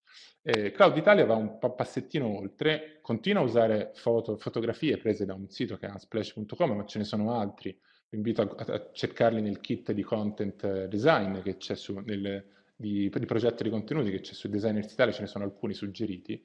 Eh, Cloud Italia va un passettino oltre, continua a usare foto, fotografie prese da un sito che è splash.com, ma ce ne sono altri, vi invito a, a, cercarli nel kit di content eh, design che c'è su, nel, di, di progetto di contenuti che c'è su Designers Italia, ce ne sono alcuni suggeriti,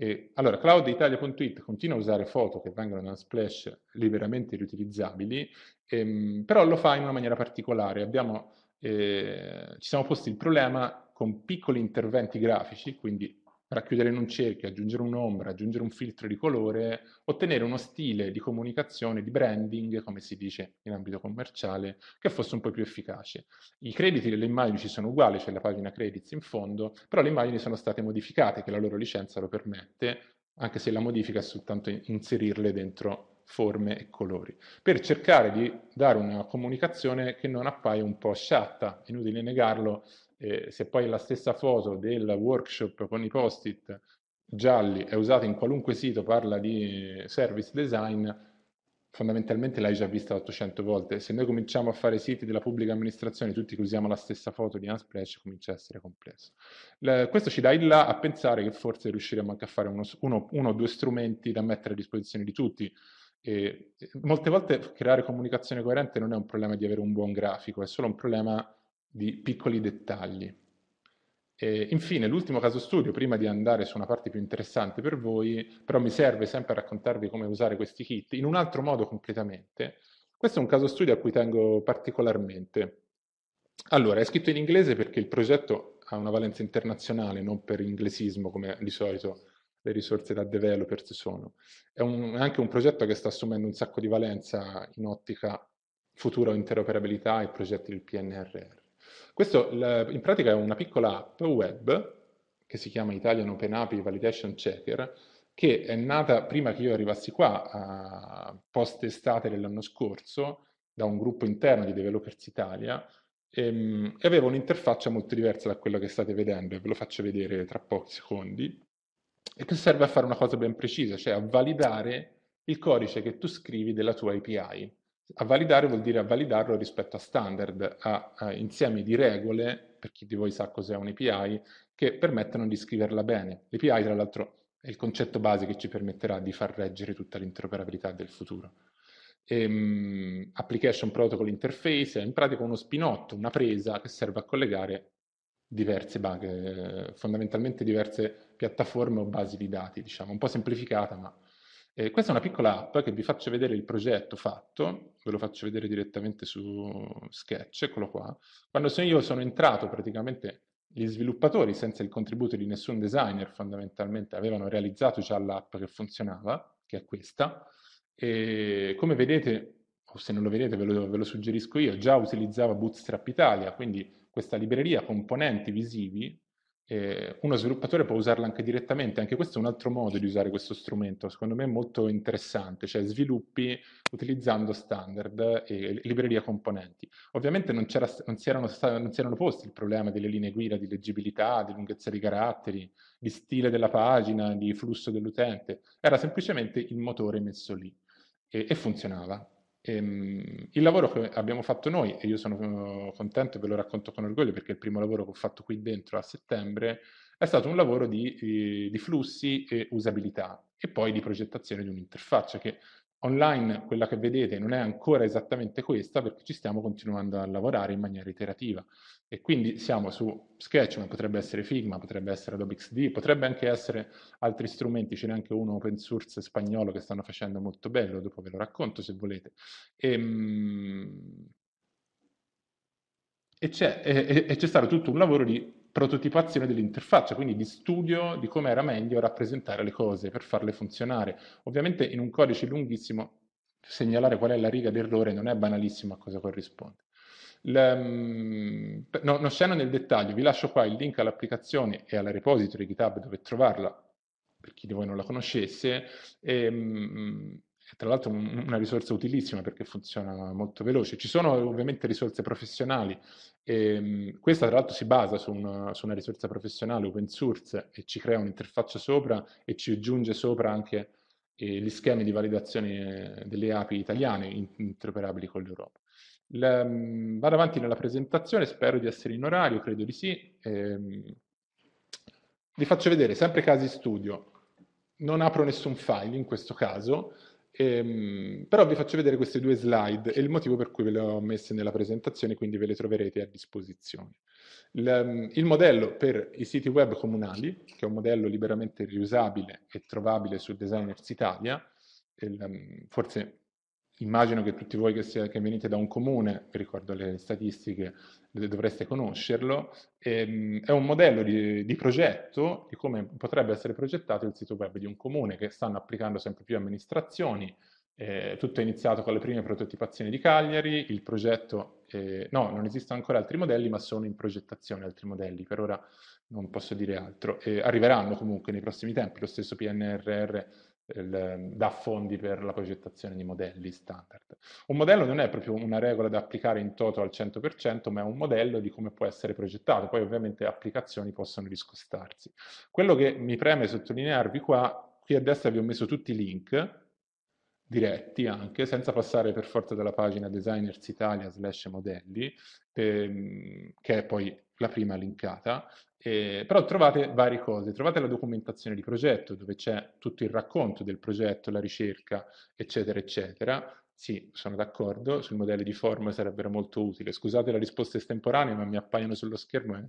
e, allora, clouditalia.it continua a usare foto che vengono da Splash liberamente riutilizzabili, ehm, però lo fa in una maniera particolare. Abbiamo, eh, ci siamo posti il problema con piccoli interventi grafici, quindi racchiudere in un cerchio, aggiungere un'ombra, aggiungere un filtro di colore, ottenere uno stile di comunicazione, di branding, come si dice in ambito commerciale, che fosse un po' più efficace. I crediti delle immagini ci sono uguali, c'è la pagina credits in fondo, però le immagini sono state modificate, che la loro licenza lo permette, anche se la modifica è soltanto inserirle dentro forme e colori, per cercare di dare una comunicazione che non appaia un po' sciatta, è inutile negarlo, eh, se poi la stessa foto del workshop con i post-it gialli è usata in qualunque sito, parla di service design, fondamentalmente l'hai già vista 800 volte. Se noi cominciamo a fare siti della pubblica amministrazione, tutti che usiamo la stessa foto di Unsplash, comincia a essere complesso. Le, questo ci dà il là a pensare che forse riusciremo anche a fare uno, uno, uno o due strumenti da mettere a disposizione di tutti. E, molte volte creare comunicazione coerente non è un problema di avere un buon grafico, è solo un problema di piccoli dettagli. E infine, l'ultimo caso studio, prima di andare su una parte più interessante per voi, però mi serve sempre a raccontarvi come usare questi kit in un altro modo completamente. Questo è un caso studio a cui tengo particolarmente. Allora, è scritto in inglese perché il progetto ha una valenza internazionale, non per inglesismo come di solito le risorse da developers sono. È, un, è anche un progetto che sta assumendo un sacco di valenza in ottica futura interoperabilità e progetti del PNRR. Questo in pratica è una piccola app web che si chiama Italian Open API Validation Checker, che è nata prima che io arrivassi qua, post estate dell'anno scorso, da un gruppo interno di Developers Italia, e, ehm, e aveva un'interfaccia molto diversa da quella che state vedendo, e ve lo faccio vedere tra pochi secondi, e che serve a fare una cosa ben precisa, cioè a validare il codice che tu scrivi della tua API. Avvalidare vuol dire avvalidarlo rispetto a standard, a, a insiemi di regole, per chi di voi sa cos'è un API, che permettono di scriverla bene. L'API, tra l'altro, è il concetto base che ci permetterà di far reggere tutta l'interoperabilità del futuro. Ehm, application Protocol Interface è in pratica uno spinotto, una presa che serve a collegare diverse banche, eh, fondamentalmente diverse piattaforme o basi di dati, diciamo, un po' semplificata, ma eh, questa è una piccola app che vi faccio vedere il progetto fatto, ve lo faccio vedere direttamente su Sketch, eccolo qua. Quando sono io sono entrato praticamente gli sviluppatori, senza il contributo di nessun designer fondamentalmente, avevano realizzato già l'app che funzionava, che è questa, e come vedete, o se non lo vedete ve lo, ve lo suggerisco io, già utilizzava Bootstrap Italia, quindi questa libreria componenti visivi eh, uno sviluppatore può usarla anche direttamente, anche questo è un altro modo di usare questo strumento, secondo me molto interessante, cioè sviluppi utilizzando standard e libreria componenti. Ovviamente non, non, si, erano non si erano posti il problema delle linee guida di leggibilità, di lunghezza di caratteri, di stile della pagina, di flusso dell'utente, era semplicemente il motore messo lì e, e funzionava. Ehm, il lavoro che abbiamo fatto noi, e io sono eh, contento e ve lo racconto con orgoglio perché il primo lavoro che ho fatto qui dentro a settembre, è stato un lavoro di, eh, di flussi e usabilità e poi di progettazione di un'interfaccia che Online quella che vedete non è ancora esattamente questa perché ci stiamo continuando a lavorare in maniera iterativa e quindi siamo su Sketch, ma potrebbe essere Figma, potrebbe essere Adobe XD, potrebbe anche essere altri strumenti, ce n'è anche uno open source spagnolo che stanno facendo molto bello, dopo ve lo racconto se volete. E, ehm, mh, e c'è, e, e c'è stato tutto un lavoro di prototipazione dell'interfaccia, quindi di studio di come era meglio rappresentare le cose per farle funzionare. Ovviamente in un codice lunghissimo segnalare qual è la riga d'errore non è banalissimo a cosa corrisponde. no, non scendo nel dettaglio, vi lascio qua il link all'applicazione e alla repository GitHub dove trovarla, per chi di voi non la conoscesse, e, um, tra l'altro una risorsa utilissima perché funziona molto veloce. Ci sono ovviamente risorse professionali, ehm, questa tra l'altro si basa su una, su una, risorsa professionale open source e ci crea un'interfaccia sopra e ci aggiunge sopra anche eh, gli schemi di validazione delle API italiane interoperabili con l'Europa. La, mm, vado avanti nella presentazione, spero di essere in orario, credo di sì. Ehm, vi faccio vedere sempre casi studio. Non apro nessun file in questo caso, Ehm, però vi faccio vedere queste due slide e il motivo per cui ve le ho messe nella presentazione, quindi ve le troverete a disposizione. Il, il modello per i siti web comunali, che è un modello liberamente riusabile e trovabile su Designers Italia, il, ehm, forse immagino che tutti voi che, sia, che, venite da un comune, vi ricordo le statistiche, dovreste conoscerlo, ehm, è un modello di, di, progetto di come potrebbe essere progettato il sito web di un comune che stanno applicando sempre più amministrazioni, eh, tutto è iniziato con le prime prototipazioni di Cagliari, il progetto, eh, no, non esistono ancora altri modelli, ma sono in progettazione altri modelli, per ora non posso dire altro, eh, arriveranno comunque nei prossimi tempi, lo stesso PNRR da fondi per la progettazione di modelli standard. Un modello non è proprio una regola da applicare in toto al 100%, ma è un modello di come può essere progettato, poi ovviamente applicazioni possono discostarsi. Quello che mi preme sottolinearvi qua, qui a destra vi ho messo tutti i link, diretti anche, senza passare per forza dalla pagina Designers Italia slash modelli, ehm, che è poi la prima linkata, eh, però trovate varie cose, trovate la documentazione di progetto dove c'è tutto il racconto del progetto, la ricerca, eccetera, eccetera. Sì, sono d'accordo, sui modelli di forma sarebbero molto utili. Scusate la risposta estemporanea, ma mi appaiono sullo schermo e eh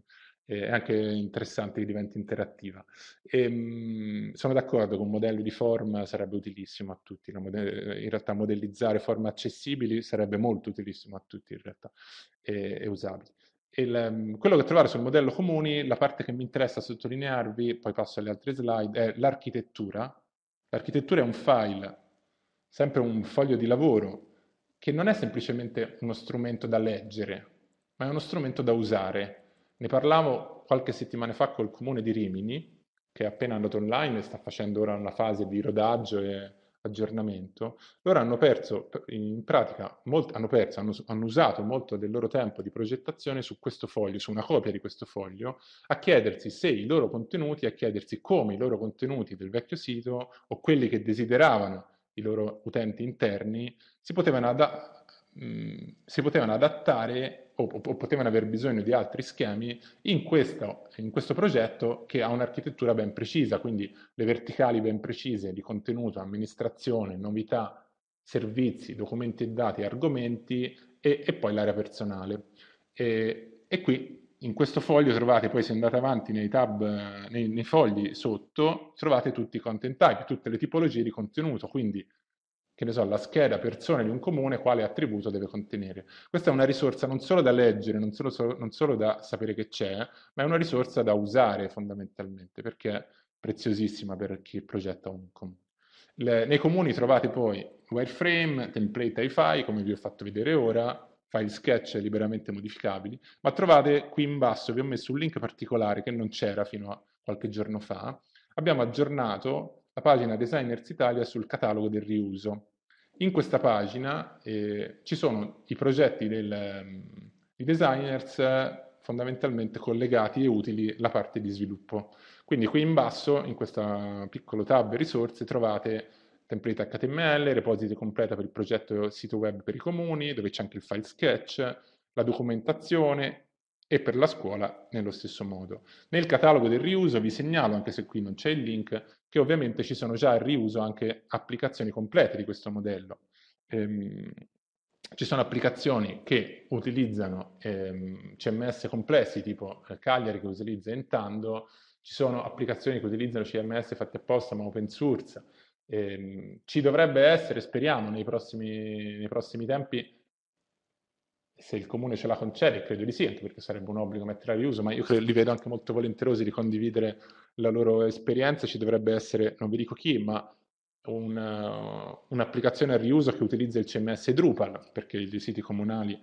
è anche interessante che diventi interattiva. E, ehm, mh, sono d'accordo con modelli di form sarebbe utilissimo a tutti, mode- eh, in realtà modellizzare forme accessibili sarebbe molto utilissimo a tutti in realtà e, e usabili. Il, ehm, quello che trovare sul modello comuni, la parte che mi interessa sottolinearvi, poi passo alle altre slide, è l'architettura. L'architettura è un file, sempre un foglio di lavoro, che non è semplicemente uno strumento da leggere, ma è uno strumento da usare ne parlavo qualche settimana fa col comune di Rimini, che è appena andato online e sta facendo ora una fase di rodaggio e aggiornamento. Loro hanno perso, in pratica, molt- hanno, perso hanno, hanno usato molto del loro tempo di progettazione su questo foglio, su una copia di questo foglio, a chiedersi se i loro contenuti, a chiedersi come i loro contenuti del vecchio sito o quelli che desideravano i loro utenti interni si potevano, ada- mh, mm, si potevano adattare o, o, potevano aver bisogno di altri schemi in questo, in questo progetto che ha un'architettura ben precisa, quindi le verticali ben precise di contenuto, amministrazione, novità, servizi, documenti e dati, argomenti e, e poi l'area personale. E, e, qui in questo foglio trovate, poi se andate avanti nei tab, nei, nei fogli sotto, trovate tutti i content type, tutte le tipologie di contenuto, quindi che ne so, la scheda persone di un comune quale attributo deve contenere. Questa è una risorsa non solo da leggere, non solo, non solo da sapere che c'è, ma è una risorsa da usare fondamentalmente, perché è preziosissima per chi progetta un comune. Le, nei comuni trovate poi wireframe, template hi-fi, come vi ho fatto vedere ora, file sketch liberamente modificabili, ma trovate qui in basso, vi ho messo un link particolare che non c'era fino a qualche giorno fa, abbiamo aggiornato la pagina Designers Italia sul catalogo del riuso. In questa pagina eh, ci sono i progetti del, mm, di designers eh, fondamentalmente collegati e utili alla parte di sviluppo. Quindi qui in basso, in questo piccolo tab risorse, trovate template HTML, repository completa per il progetto sito web per i comuni, dove c'è anche il file sketch, la documentazione, e per la scuola nello stesso modo. Nel catalogo del riuso vi segnalo, anche se qui non c'è il link, che ovviamente ci sono già al riuso anche applicazioni complete di questo modello. Ehm, ci sono applicazioni che utilizzano ehm, CMS complessi, tipo eh, Cagliari che utilizza Intando, ci sono applicazioni che utilizzano CMS fatte apposta ma open source. Ehm, ci dovrebbe essere, speriamo, nei prossimi, nei prossimi tempi se il comune ce la concede, credo di sì, anche perché sarebbe un obbligo mettere a riuso, ma io credo, li vedo anche molto volenterosi di condividere la loro esperienza, ci dovrebbe essere, non vi dico chi, ma eh, un'applicazione a riuso che utilizza il CMS Drupal, perché i siti comunali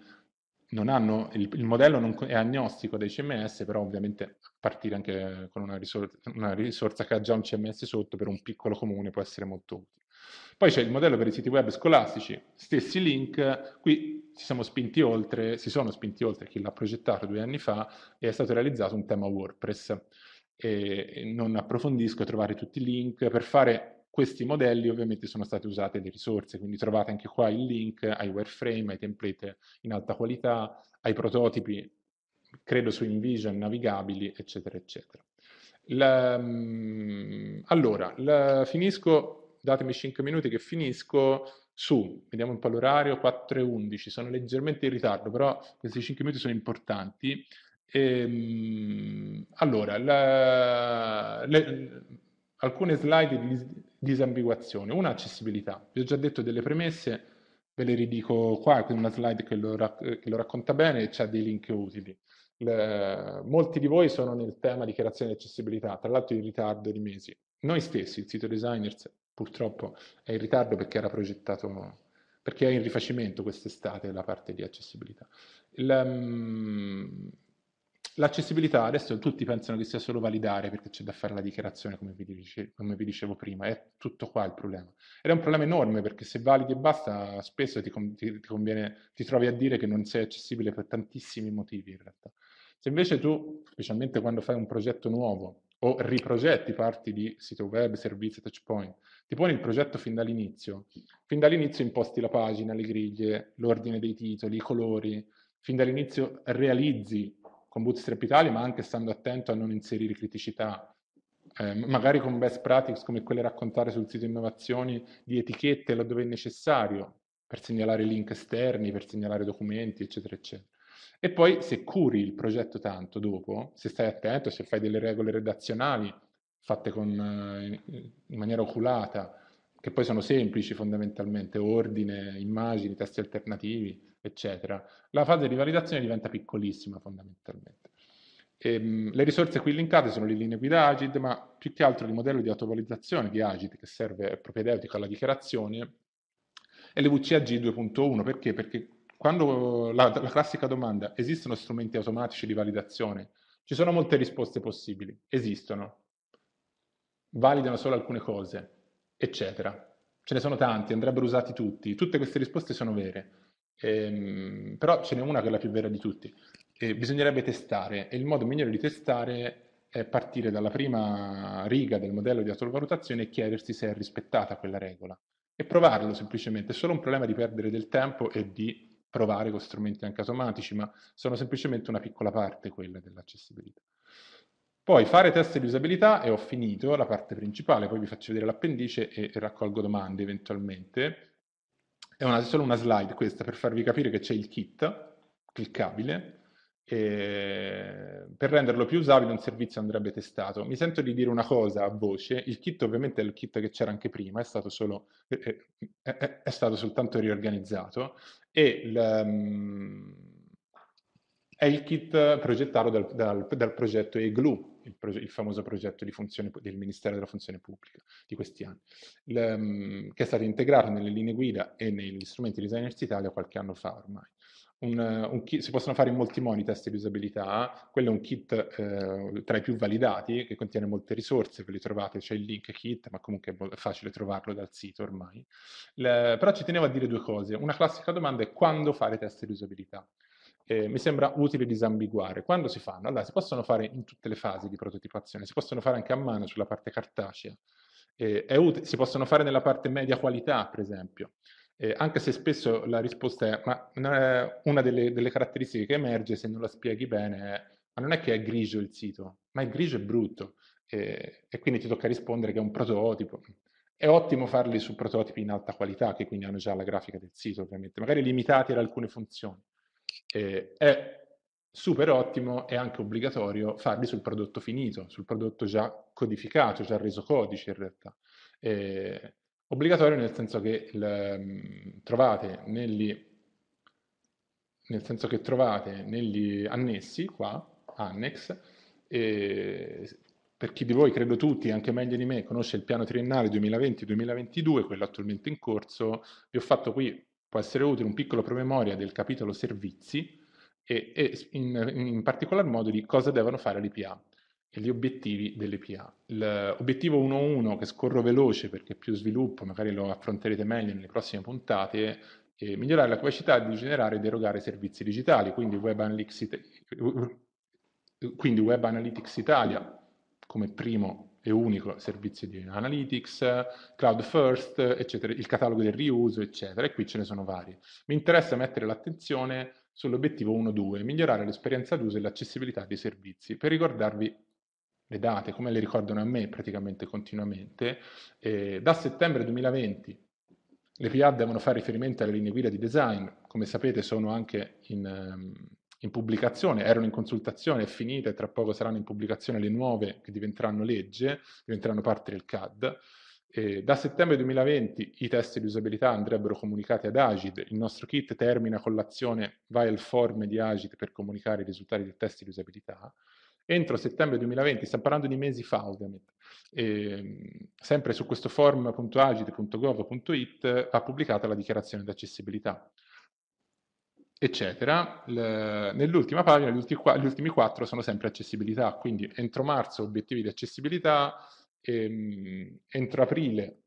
non hanno, il, il modello non, è agnostico dei CMS, però ovviamente partire anche con una, risor una risorsa che ha già un CMS sotto per un piccolo comune può essere molto utile. Poi c'è il modello per i siti web scolastici, stessi link, qui si sono spinti oltre, si sono spinti oltre chi l'ha progettato due anni fa e è stato realizzato un tema WordPress. E non approfondisco trovare tutti i link, per fare questi modelli ovviamente sono state usate le risorse, quindi trovate anche qua il link ai wireframe, ai template in alta qualità, ai prototipi, credo su InVision, navigabili, eccetera, eccetera. La, mm, allora, la, finisco, datemi 5 minuti che finisco su, vediamo un po' l'orario, 4 e 11, sono leggermente in ritardo, però questi 5 minuti sono importanti. E, ehm, allora, la, le, alcune slide di, disambiguazione. Una, accessibilità. Vi ho già detto delle premesse, ve le ridico qua, è una slide che lo, rac che lo racconta bene e c'ha dei link utili. Le, molti di voi sono nel tema dichiarazione di accessibilità, tra l'altro in ritardo di mesi. Noi stessi, il sito designers, purtroppo è in ritardo perché era progettato perché è in rifacimento quest'estate la parte di accessibilità. Le, um, L'accessibilità adesso tutti pensano che sia solo validare perché c'è da fare la dichiarazione, come vi, dice, come vi, dicevo prima, è tutto qua il problema. Ed è un problema enorme perché se validi e basta, spesso ti, ti, conviene, ti trovi a dire che non sei accessibile per tantissimi motivi in realtà. Se invece tu, specialmente quando fai un progetto nuovo o riprogetti parti di sito web, servizi, touchpoint, ti poni il progetto fin dall'inizio. Fin dall'inizio imposti la pagina, le griglie, l'ordine dei titoli, i colori, fin dall'inizio realizzi con Bootstrap Italia, ma anche stando attento a non inserire criticità, eh, magari con best practice come quelle raccontate sul sito innovazioni di etichette laddove è necessario, per segnalare link esterni, per segnalare documenti, eccetera, eccetera. E poi se curi il progetto tanto dopo, se stai attento, se fai delle regole redazionali fatte con, eh, in maniera oculata, che poi sono semplici fondamentalmente, ordine, immagini, testi alternativi, eccetera, la fase di validazione diventa piccolissima fondamentalmente. E, ehm, le risorse qui linkate sono le linee guida Agit, ma più che altro il modello di autovalidazione di Agit che serve propedeutico alla dichiarazione e le VCAG 2.1. Perché? Perché quando la, la classica domanda esistono strumenti automatici di validazione? Ci sono molte risposte possibili, esistono, validano solo alcune cose, eccetera. Ce ne sono tanti, andrebbero usati tutti. Tutte queste risposte sono vere Ehm, però ce n'è una che è la più vera di tutti. E bisognerebbe testare e il modo migliore di testare è partire dalla prima riga del modello di autovalutazione e chiedersi se è rispettata quella regola e provarlo semplicemente. È solo un problema di perdere del tempo e di provare con strumenti anche automatici, ma sono semplicemente una piccola parte quella dell'accessibilità. Poi fare test di usabilità e ho finito la parte principale, poi vi faccio vedere l'appendice e raccolgo domande eventualmente. È, una, solo una slide questa per farvi capire che c'è il kit cliccabile. E per renderlo più usabile un servizio andrebbe testato. Mi sento di dire una cosa a voce, il kit ovviamente è il kit che c'era anche prima, è stato, solo, eh, eh, è, è, è stato soltanto riorganizzato e ehm, è il kit progettato dal, dal, dal progetto EGLU, il, proge- il famoso progetto funzione, del Ministero della Funzione Pubblica di questi anni, l- che è stato integrato nelle linee guida e negli strumenti di Designers Italia qualche anno fa ormai. Un, un kit, si possono fare in molti modi test di usabilità, quello è un kit eh, tra i più validati che contiene molte risorse, ve li trovate, c'è il link kit, ma comunque è facile trovarlo dal sito ormai. Le, però ci tenevo a dire due cose, una classica domanda è quando fare test di usabilità? eh, mi sembra utile disambiguare. Quando si fanno? Allora, si possono fare in tutte le fasi di prototipazione, si possono fare anche a mano sulla parte cartacea, eh, si possono fare nella parte media qualità, per esempio, eh, anche se spesso la risposta è, ma una delle, delle, caratteristiche che emerge se non la spieghi bene è, ma non è che è grigio il sito, ma è grigio e brutto, e quindi ti tocca rispondere che è un prototipo. È ottimo farli su prototipi in alta qualità, che quindi hanno già la grafica del sito, ovviamente, magari limitati ad alcune funzioni eh, è super ottimo, e anche obbligatorio farli sul prodotto finito, sul prodotto già codificato, già reso codice in realtà. Eh, obbligatorio nel senso che il, mhmm, trovate negli nel senso che trovate negli annessi qua, annex, eh, per chi di voi, credo tutti, anche meglio di me, conosce il piano triennale 2020-2022, quello attualmente in corso, vi ho fatto qui può essere utile un piccolo promemoria del capitolo servizi e, e in, in, particolar modo di cosa devono fare le PA e gli obiettivi delle PA. L'obiettivo 1.1 che scorro veloce perché più sviluppo, magari lo affronterete meglio nelle prossime puntate, è migliorare la capacità di generare ed erogare servizi digitali, quindi Web Analytics, quindi Web Analytics Italia come primo e unico servizio di analytics, cloud first, eccetera, il catalogo del riuso, eccetera, e qui ce ne sono vari. Mi interessa mettere l'attenzione sull'obiettivo 1.2, migliorare l'esperienza d'uso e l'accessibilità dei servizi, per ricordarvi le date, come le ricordano a me praticamente continuamente, eh, da settembre 2020 le PA devono fare riferimento alle linee guida di design, come sapete sono anche in, ehm, in pubblicazione, erano in consultazione, è finita e tra poco saranno in pubblicazione le nuove che diventeranno legge, diventeranno parte del CAD. E da settembre 2020 i test di usabilità andrebbero comunicati ad Agid, il nostro kit termina con l'azione via il form di Agid per comunicare i risultati del test di usabilità. Entro settembre 2020, stiamo parlando di mesi fa ovviamente, e, mm, sempre su questo form.agid.gov.it ha pubblicato la dichiarazione di accessibilità eccetera. Nell'ultima pagina gli ultimi quattro sono sempre accessibilità, quindi entro marzo obiettivi di accessibilità, ehm, entro aprile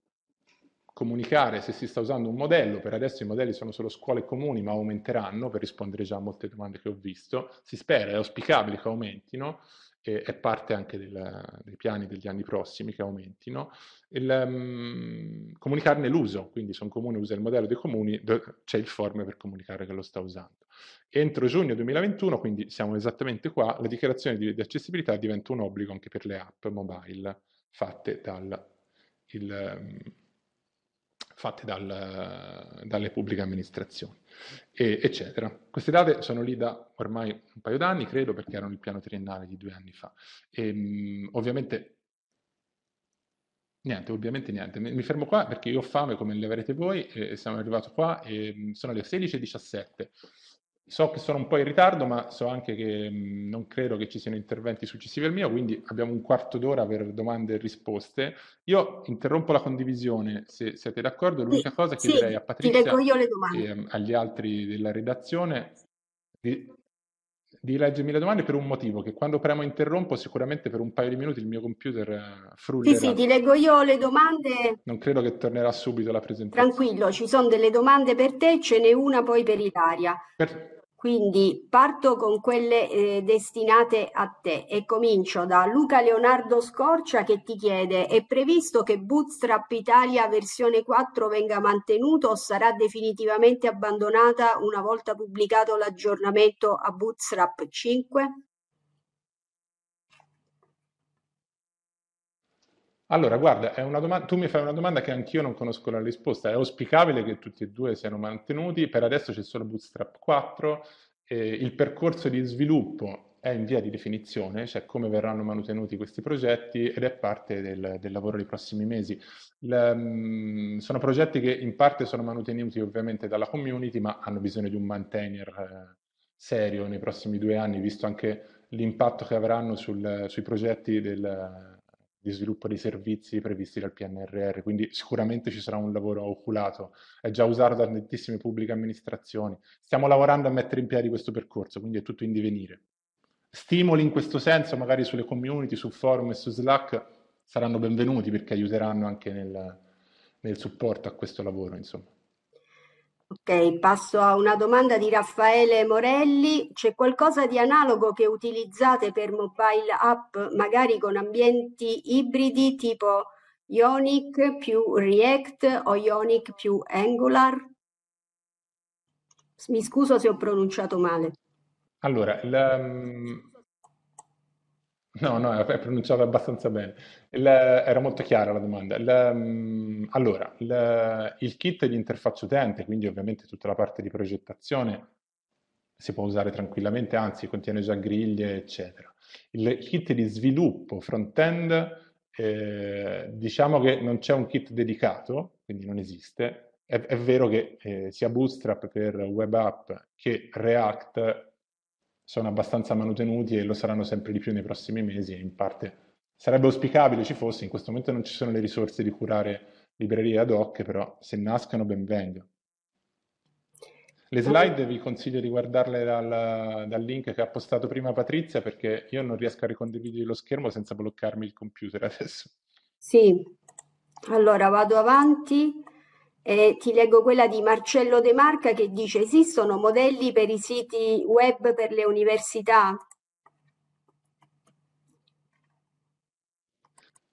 comunicare se si sta usando un modello, per adesso i modelli sono solo scuole comuni ma aumenteranno per rispondere già a molte domande che ho visto, si spera, è auspicabile che aumentino, che è parte anche del, dei piani degli anni prossimi che aumentino, il, um, comunicarne l'uso, quindi se un comune usa il modello dei comuni c'è il form per comunicare che lo sta usando. Entro giugno 2021, quindi siamo esattamente qua, la dichiarazione di, di accessibilità diventa un obbligo anche per le app mobile fatte dal... Il, um, fatte dal, dalle pubbliche amministrazioni, e, eccetera. Queste date sono lì da ormai un paio d'anni, credo, perché erano il piano triennale di due anni fa. E, ehm, ovviamente Niente, ovviamente niente. Mi fermo qua perché io ho fame come le avrete voi e siamo arrivati qua e sono le 16.17. So che sono un po' in ritardo, ma so anche che non credo che ci siano interventi successivi al mio, quindi abbiamo un quarto d'ora per domande e risposte. Io interrompo la condivisione, se siete d'accordo. L'unica sì, cosa che sì, direi a Patrizia e agli altri della redazione di, di leggermi le domande per un motivo, che quando premo interrompo sicuramente per un paio di minuti il mio computer eh, frullerà. Sì, sì, ti leggo io le domande. Non credo che tornerà subito la presentazione. Tranquillo, ci sono delle domande per te, ce n'è una poi per Italia. Per... Quindi parto con quelle eh, destinate a te e comincio da Luca Leonardo Scorcia che ti chiede è previsto che Bootstrap Italia versione 4 venga mantenuto o sarà definitivamente abbandonata una volta pubblicato l'aggiornamento a Bootstrap 5? Allora, guarda, domanda, tu mi fai una domanda che anch'io non conosco la risposta. È auspicabile che tutti e due siano mantenuti. Per adesso c'è solo Bootstrap 4. Eh, il percorso di sviluppo è in via di definizione, cioè come verranno mantenuti questi progetti ed è parte del, del lavoro dei prossimi mesi. La, ehm, sono progetti che in parte sono mantenuti ovviamente dalla community, ma hanno bisogno di un maintainer eh, serio nei prossimi due anni, visto anche l'impatto che avranno sul, sui progetti del di sviluppo dei servizi previsti dal PNRR, quindi sicuramente ci sarà un lavoro oculato, è già usato da tantissime pubbliche amministrazioni. Stiamo lavorando a mettere in piedi questo percorso, quindi è tutto in divenire. Stimoli in questo senso, magari sulle community, su forum e su Slack, saranno benvenuti perché aiuteranno anche nel, nel supporto a questo lavoro, insomma. Ok, passo a una domanda di Raffaele Morelli. C'è qualcosa di analogo che utilizzate per mobile app, magari con ambienti ibridi tipo Ionic più React o Ionic più Angular? Mi scuso se ho pronunciato male. Allora, la, No, no, è pronunciato abbastanza bene. Il- era molto chiara la domanda. Il- mm, allora, il, il kit di interfaccia utente, quindi ovviamente tutta la parte di progettazione, si può usare tranquillamente, anzi contiene già griglie, eccetera. Il kit di sviluppo front-end, eh, diciamo che non c'è un kit dedicato, quindi non esiste. È, è vero che eh, sia Bootstrap per web app che React sono abbastanza manutenuti e lo saranno sempre di più nei prossimi mesi e in parte sarebbe auspicabile ci fosse, in questo momento non ci sono le risorse di curare librerie ad hoc, però se nascano ben venga. Le slide vi consiglio di guardarle dal, dal, link che ha postato prima Patrizia perché io non riesco a ricondividere lo schermo senza bloccarmi il computer [LAUGHS] adesso. Sì, allora vado avanti. Eh, ti leggo quella di Marcello De Marca che dice esistono modelli per i siti web per le università?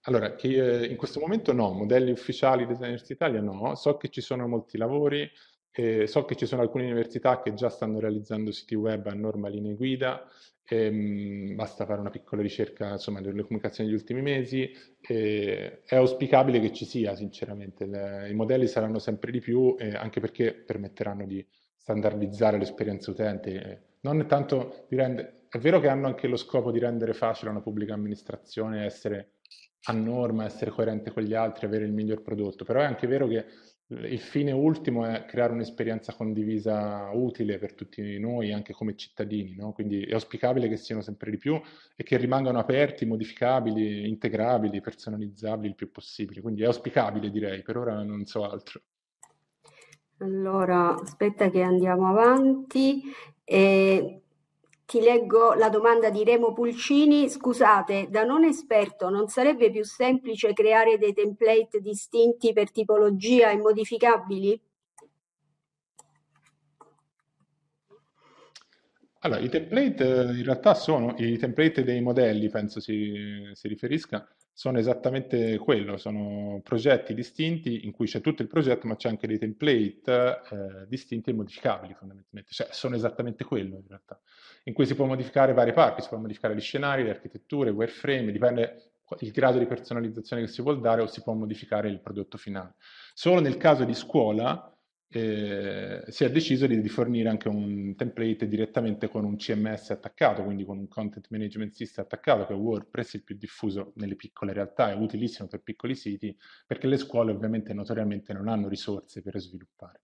Allora, eh, in questo momento no, modelli ufficiali di Designers Italia no, so che ci sono molti lavori, eh, so che ci sono alcune università che già stanno realizzando siti web a norma linee guida, Ehm, basta fare una piccola ricerca insomma, delle comunicazioni degli ultimi mesi. Eh, è auspicabile che ci sia, sinceramente. Le, I modelli saranno sempre di più, eh, anche perché permetteranno di standardizzare l'esperienza utente. Eh, non tanto di rendere... È vero che hanno anche lo scopo di rendere facile una pubblica amministrazione essere a norma, essere coerente con gli altri, avere il miglior prodotto, però è anche vero che il fine ultimo è creare un'esperienza condivisa utile per tutti noi, anche come cittadini, no? quindi è auspicabile che siano sempre di più e che rimangano aperti, modificabili, integrabili, personalizzabili il più possibile. Quindi è auspicabile direi, per ora non so altro. Allora, aspetta che andiamo avanti. E ti leggo la domanda di Remo Pulcini. Scusate, da non esperto non sarebbe più semplice creare dei template distinti per tipologia e modificabili? Allora, i template eh, in realtà sono i template dei modelli, penso si, si riferisca, sono esattamente quello, sono progetti distinti in cui c'è tutto il progetto ma c'è anche dei template eh, distinti e modificabili fondamentalmente, cioè sono esattamente quello in realtà, in cui si può modificare varie parti, si può modificare gli scenari, le architetture, i wireframe, dipende il grado di personalizzazione che si vuole dare o si può modificare il prodotto finale. Solo nel caso di scuola eh, si è deciso di, di, fornire anche un template direttamente con un CMS attaccato, quindi con un content management system attaccato, che è WordPress il più diffuso nelle piccole realtà, è utilissimo per piccoli siti, perché le scuole ovviamente notoriamente non hanno risorse per sviluppare.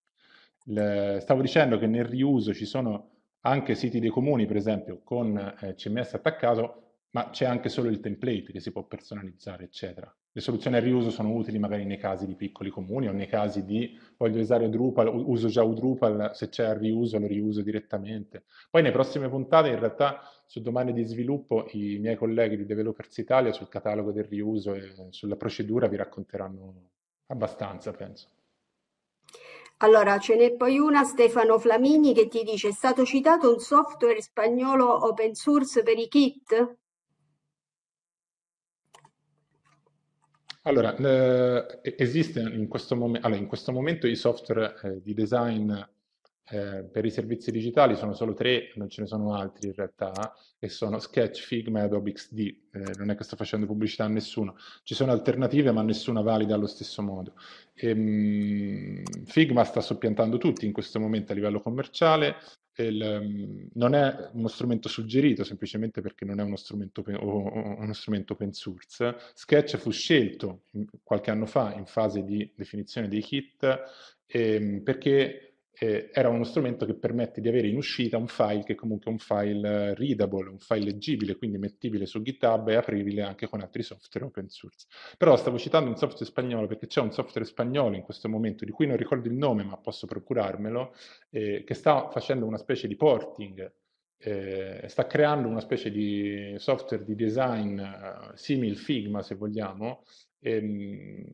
Le, stavo dicendo che nel riuso ci sono anche siti dei comuni, per esempio, con eh, CMS attaccato, ma c'è anche solo il template che si può personalizzare, eccetera. Le soluzioni a riuso sono utili magari nei casi di piccoli comuni o nei casi di voglio usare Drupal, uso già Drupal, se c'è a riuso lo riuso direttamente. Poi nelle prossime puntate in realtà su domande di sviluppo i miei colleghi di Developers Italia sul catalogo del riuso e sulla procedura vi racconteranno abbastanza, penso. Allora, ce n'è poi una, Stefano Flamini, che ti dice, è stato citato un software spagnolo open source per i kit? Allora, eh, esiste in questo, mom- allora, in questo momento i software eh, di design eh, per i servizi digitali sono solo tre, non ce ne sono altri in realtà, e sono Sketch, Figma e Adobe XD. Eh, non è che sto facendo pubblicità a nessuno, ci sono alternative, ma nessuna valida allo stesso modo. E, ehm, mh, Figma sta soppiantando tutti in questo momento a livello commerciale, il, ehm, non è uno strumento suggerito semplicemente perché non è uno strumento, uno strumento open source. Sketch fu scelto qualche anno fa in fase di definizione dei kit ehm, perché eh, era uno strumento che permette di avere in uscita un file che comunque è un file eh, readable, un file leggibile, quindi mettibile su GitHub e apribile anche con altri software open source. Però stavo citando un software spagnolo perché c'è un software spagnolo in questo momento, di cui non ricordo il nome ma posso procurarmelo, eh, che sta facendo una specie di porting eh, sta creando una specie di software di design eh, simil Figma, se vogliamo, ehm,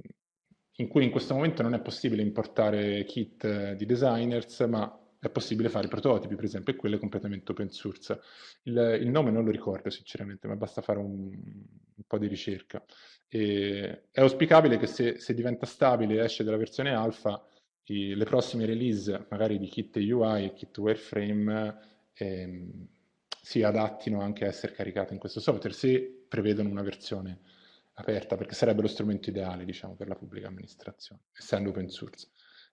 in cui in questo momento non è possibile importare kit eh, di designers, ma è possibile fare prototipi, per esempio, e quello è completamente open source. Il, il nome non lo ricordo sinceramente, ma basta fare un, un po' di ricerca. E è auspicabile che se, se, diventa stabile e esce dalla versione alfa, i, le prossime release, magari di kit UI e kit wireframe, ehm, si adattino anche a essere caricate in questo software, se prevedono una versione aperta, perché sarebbe lo strumento ideale diciamo, per la pubblica amministrazione, essendo open source.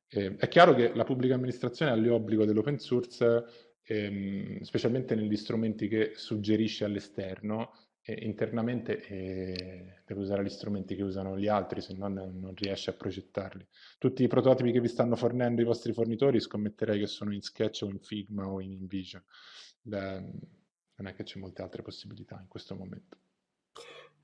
Eh, è chiaro che la pubblica amministrazione ha l'obbligo dell'open source, ehm, specialmente negli strumenti che suggerisce all'esterno, e internamente eh, deve usare gli strumenti che usano gli altri, se no non, riesce a progettarli. Tutti i prototipi che vi stanno fornendo i vostri fornitori scommetterei che sono in Sketch o in Figma o in InVision. Da, non è che c'è molte altre possibilità in questo momento.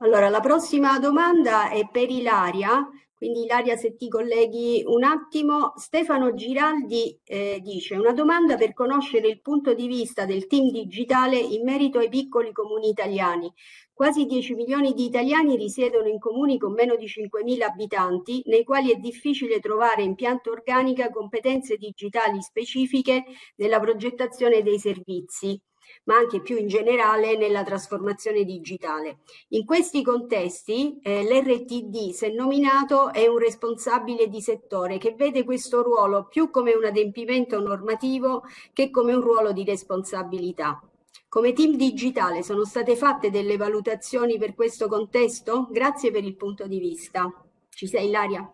Allora, la prossima domanda è per Ilaria, quindi Ilaria se ti colleghi un attimo. Stefano Giraldi eh, dice una domanda per conoscere il punto di vista del team digitale in merito ai piccoli comuni italiani. Quasi 10 milioni di italiani risiedono in comuni con meno di 5.000 abitanti, nei quali è difficile trovare in pianta organica competenze digitali specifiche nella progettazione dei servizi ma anche più in generale nella trasformazione digitale. In questi contesti eh, l'RTD, se nominato, è un responsabile di settore che vede questo ruolo più come un adempimento normativo che come un ruolo di responsabilità. Come team digitale sono state fatte delle valutazioni per questo contesto? Grazie per il punto di vista. Ci sei Laria?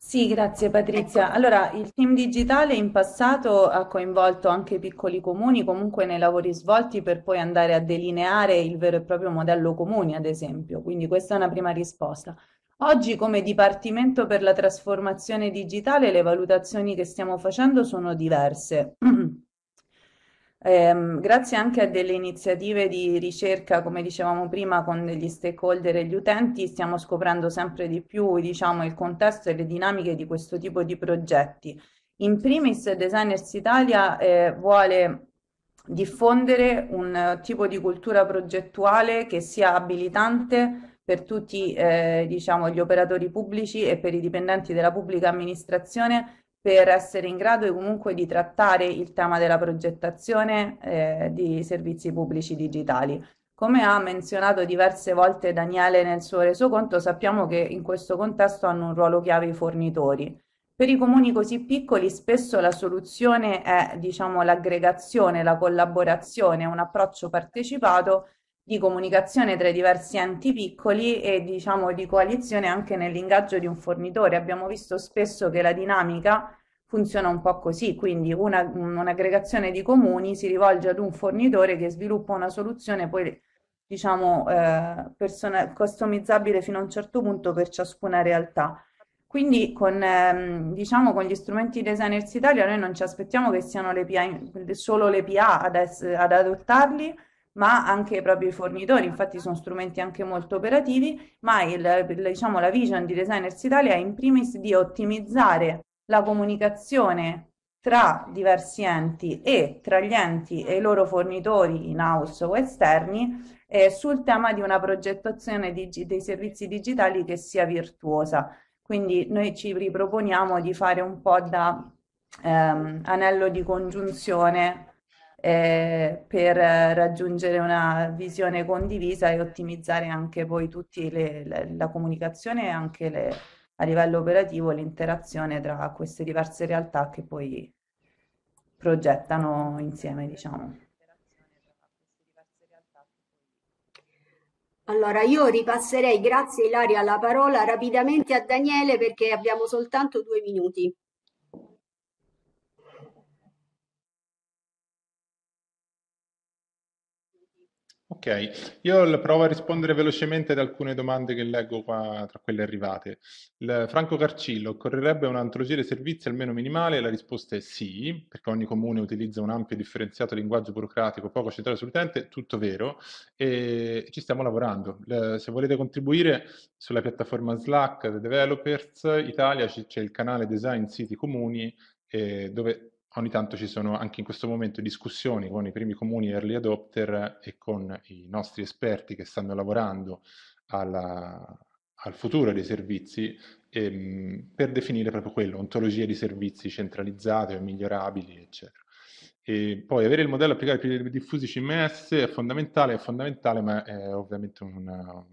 Sì, grazie Patrizia. Ecco. Allora, il team digitale in passato ha coinvolto anche i piccoli comuni comunque nei lavori svolti per poi andare a delineare il vero e proprio modello comuni, ad esempio. Quindi questa è una prima risposta. Oggi come Dipartimento per la trasformazione digitale le valutazioni che stiamo facendo sono diverse. [CLEARS THROAT] Ehm, grazie anche a delle iniziative di ricerca, come dicevamo prima, con degli stakeholder e gli utenti, stiamo scoprendo sempre di più diciamo, il contesto e le dinamiche di questo tipo di progetti. In primis Designers Italia eh, vuole diffondere un tipo di cultura progettuale che sia abilitante per tutti eh, diciamo, gli operatori pubblici e per i dipendenti della pubblica amministrazione per essere in grado comunque di trattare il tema della progettazione eh, di servizi pubblici digitali. Come ha menzionato diverse volte Daniele nel suo resoconto, sappiamo che in questo contesto hanno un ruolo chiave i fornitori. Per i comuni così piccoli spesso la soluzione è diciamo, l'aggregazione, la collaborazione, un approccio partecipato di comunicazione tra i diversi enti piccoli e diciamo, di coalizione anche nell'ingaggio di un fornitore. Abbiamo visto spesso che la dinamica funziona un po' così, quindi una, un'aggregazione di comuni si rivolge ad un fornitore che sviluppa una soluzione poi diciamo eh, customizzabile fino a un certo punto per ciascuna realtà. Quindi con, ehm, diciamo, con gli strumenti Designers Italia noi non ci aspettiamo che siano le PA, solo le PA ad, ad adottarli, ma anche i propri fornitori, infatti sono strumenti anche molto operativi, ma il, diciamo, la vision di Designers Italia è in primis di ottimizzare la comunicazione tra diversi enti e tra gli enti e i loro fornitori in house o esterni eh, sul tema di una progettazione digi- dei servizi digitali che sia virtuosa. Quindi noi ci riproponiamo di fare un po' da ehm, anello di congiunzione eh, per raggiungere una visione condivisa e ottimizzare anche poi tutti le, le, la comunicazione e anche le, a livello operativo l'interazione tra queste diverse realtà che poi progettano insieme, diciamo. Allora, io ripasserei, grazie Ilaria, la parola rapidamente a Daniele perché abbiamo soltanto due minuti. Ok, io provo a rispondere velocemente ad alcune domande che leggo qua tra quelle arrivate. Il Franco Carcillo, occorrerebbe un'antologia dei servizi almeno minimale? La risposta è sì, perché ogni comune utilizza un ampio e differenziato linguaggio burocratico poco centrato sull'utente, tutto vero, e ci stiamo lavorando. Se volete contribuire sulla piattaforma Slack The Developers Italia c'è il canale Design City Comuni eh, dove ogni tanto ci sono anche in questo momento discussioni con i primi comuni early adopter e con i nostri esperti che stanno lavorando alla, al futuro dei servizi ehm, per definire proprio quello, ontologie di servizi centralizzate o migliorabili, eccetera. E poi avere il modello applicato ai diffusi CMS è fondamentale, è fondamentale, ma è ovviamente una,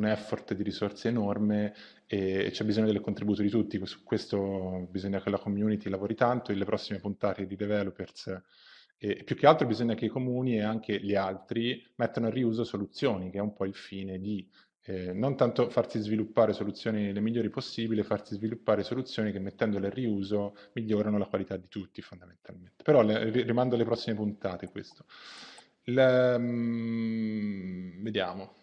un effort di risorse enorme e c'è bisogno del contributo di tutti, su questo bisogna che la community lavori tanto, e le prossime puntate di developers e più che altro bisogna che i comuni e anche gli altri mettano a riuso soluzioni, che è un po' il fine di eh, non tanto farsi sviluppare soluzioni le migliori possibili, farsi sviluppare soluzioni che mettendole a riuso migliorano la qualità di tutti fondamentalmente. Però le, rimando alle prossime puntate questo. La, um, ehm, vediamo.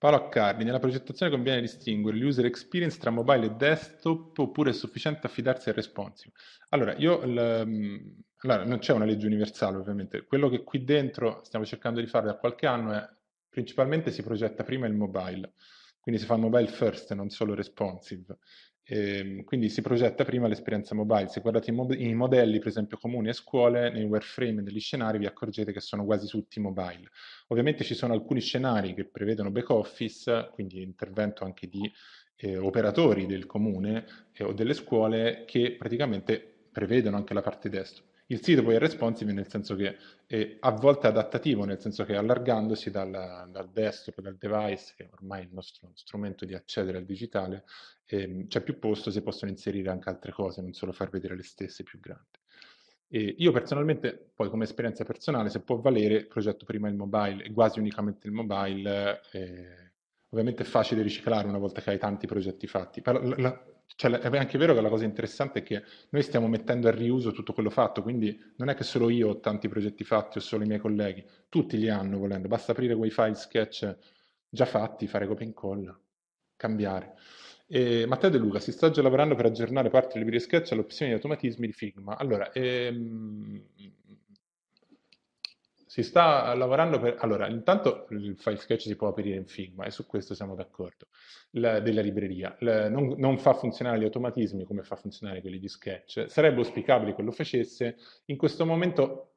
Paolo Accardi, nella progettazione conviene distinguere l'user experience tra mobile e desktop oppure è sufficiente affidarsi al responsive? Allora, io, mm, allora, non c'è una legge universale ovviamente, quello che qui dentro stiamo cercando di fare da qualche anno è principalmente si progetta prima il mobile, quindi si fa mobile first, non solo responsive. Ehm, quindi si progetta prima l'esperienza mobile. Se guardate i, mo i, modelli, per esempio, comuni a scuole, nei wireframe degli scenari vi accorgete che sono quasi tutti mobile. Ovviamente ci sono alcuni scenari che prevedono back office, quindi intervento anche di eh, operatori del comune eh, o delle scuole che praticamente prevedono anche la parte desktop il sito poi è responsive nel senso che è a volte adattativo, nel senso che allargandosi dal, dal desktop, dal device, che ormai è il nostro strumento di accedere al digitale, ehm, c'è più posto, si possono inserire anche altre cose, non solo far vedere le stesse più grandi. E io personalmente, poi come esperienza personale, se può valere, progetto prima il mobile, quasi unicamente il mobile, eh, Ovviamente è facile riciclare una volta che hai tanti progetti fatti. La, la, cioè, è anche vero che la cosa interessante è che noi stiamo mettendo a riuso tutto quello fatto, quindi non è che solo io ho tanti progetti fatti o solo i miei colleghi, tutti li hanno volendo, basta aprire quei file sketch già fatti, fare copia e incolla, cambiare. E Matteo De Luca si sta già lavorando per aggiornare parte delle librerie sketch all'opzione di automatismi di Figma. Allora, ehm, si sta lavorando per... Allora, intanto il file sketch si può aprire in Figma e eh, su questo siamo d'accordo, della libreria. La, non, non, fa funzionare gli automatismi come fa funzionare quelli di sketch. Sarebbe auspicabile che lo facesse. In questo momento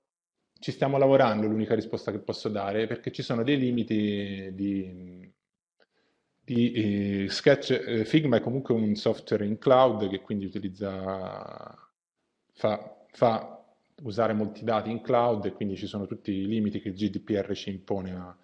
ci stiamo lavorando, l'unica risposta che posso dare, perché ci sono dei limiti di... di eh, sketch, eh, Figma è comunque un software in cloud che quindi utilizza... fa, fa usare molti dati in cloud e quindi ci sono tutti i limiti che il GDPR ci impone a,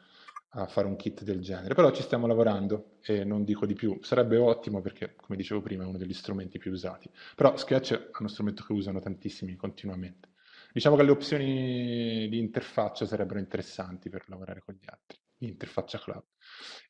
a fare un kit del genere, però ci stiamo lavorando e non dico di più, sarebbe ottimo perché come dicevo prima è uno degli strumenti più usati, però Sketch è uno strumento che usano tantissimi continuamente. Diciamo che le opzioni di interfaccia sarebbero interessanti per lavorare con gli altri, di interfaccia cloud.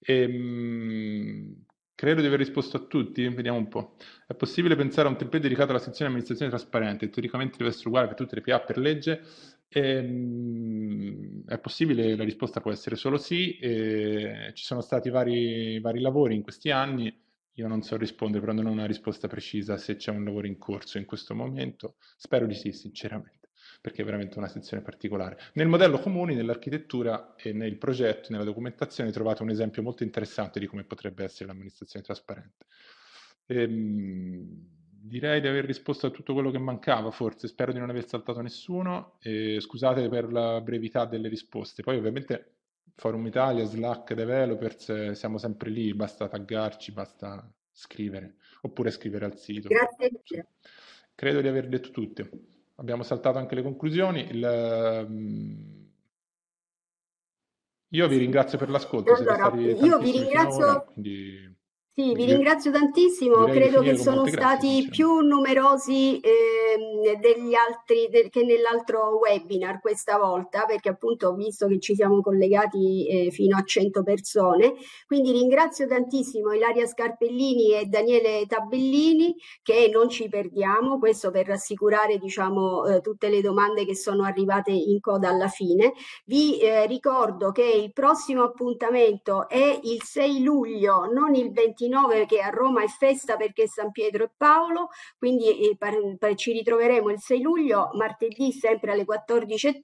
E, ehm, Credo di aver risposto a tutti, vediamo un po'. È possibile pensare a un template dedicato alla sezione amministrazione trasparente, teoricamente deve essere uguale per tutte le PA per legge? E, ehm, è possibile, la risposta può essere solo sì, e eh, ci sono stati vari, vari lavori in questi anni, io non so rispondere, però non ho una risposta precisa se c'è un lavoro in corso in questo momento, spero di sì, sinceramente perché è veramente una sezione particolare. Nel modello comuni, nell'architettura e nel progetto, nella documentazione trovate un esempio molto interessante di come potrebbe essere l'amministrazione trasparente. Ehm direi di aver risposto a tutto quello che mancava, forse spero di non aver saltato nessuno. Eh, scusate per la brevità delle risposte. Poi, ovviamente, Forum Italia, Slack, Developers, eh, siamo sempre lì, basta taggarci, basta scrivere oppure scrivere al sito. Grazie. Credo di aver detto tutto abbiamo saltato anche le conclusioni. Il, ehm, io vi ringrazio per l'ascolto. Allora, io vi ringrazio. Ora, quindi... Sì, vi ringrazio tantissimo, Direi credo che sono stati grazie, più numerosi eh, degli altri del, che nell'altro webinar questa volta, perché appunto ho visto che ci siamo collegati eh, fino a 100 persone, quindi ringrazio tantissimo Ilaria Scarpellini e Daniele Tabellini che non ci perdiamo, questo per rassicurare diciamo, eh, tutte le domande che sono arrivate in coda alla fine. Vi eh, ricordo che il prossimo appuntamento è il 6 luglio, non il 29 29 che a Roma è festa perché San Pietro e Paolo, quindi eh, ci ritroveremo il 6 luglio, martedì sempre alle 14.30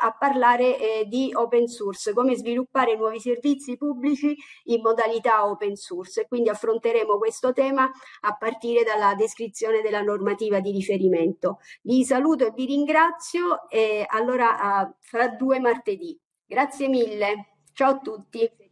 a parlare eh, di open source, come sviluppare nuovi servizi pubblici in modalità open source e quindi affronteremo questo tema a partire dalla descrizione della normativa di riferimento. Vi saluto e vi ringrazio e allora a, fra due martedì. Grazie mille, ciao a tutti.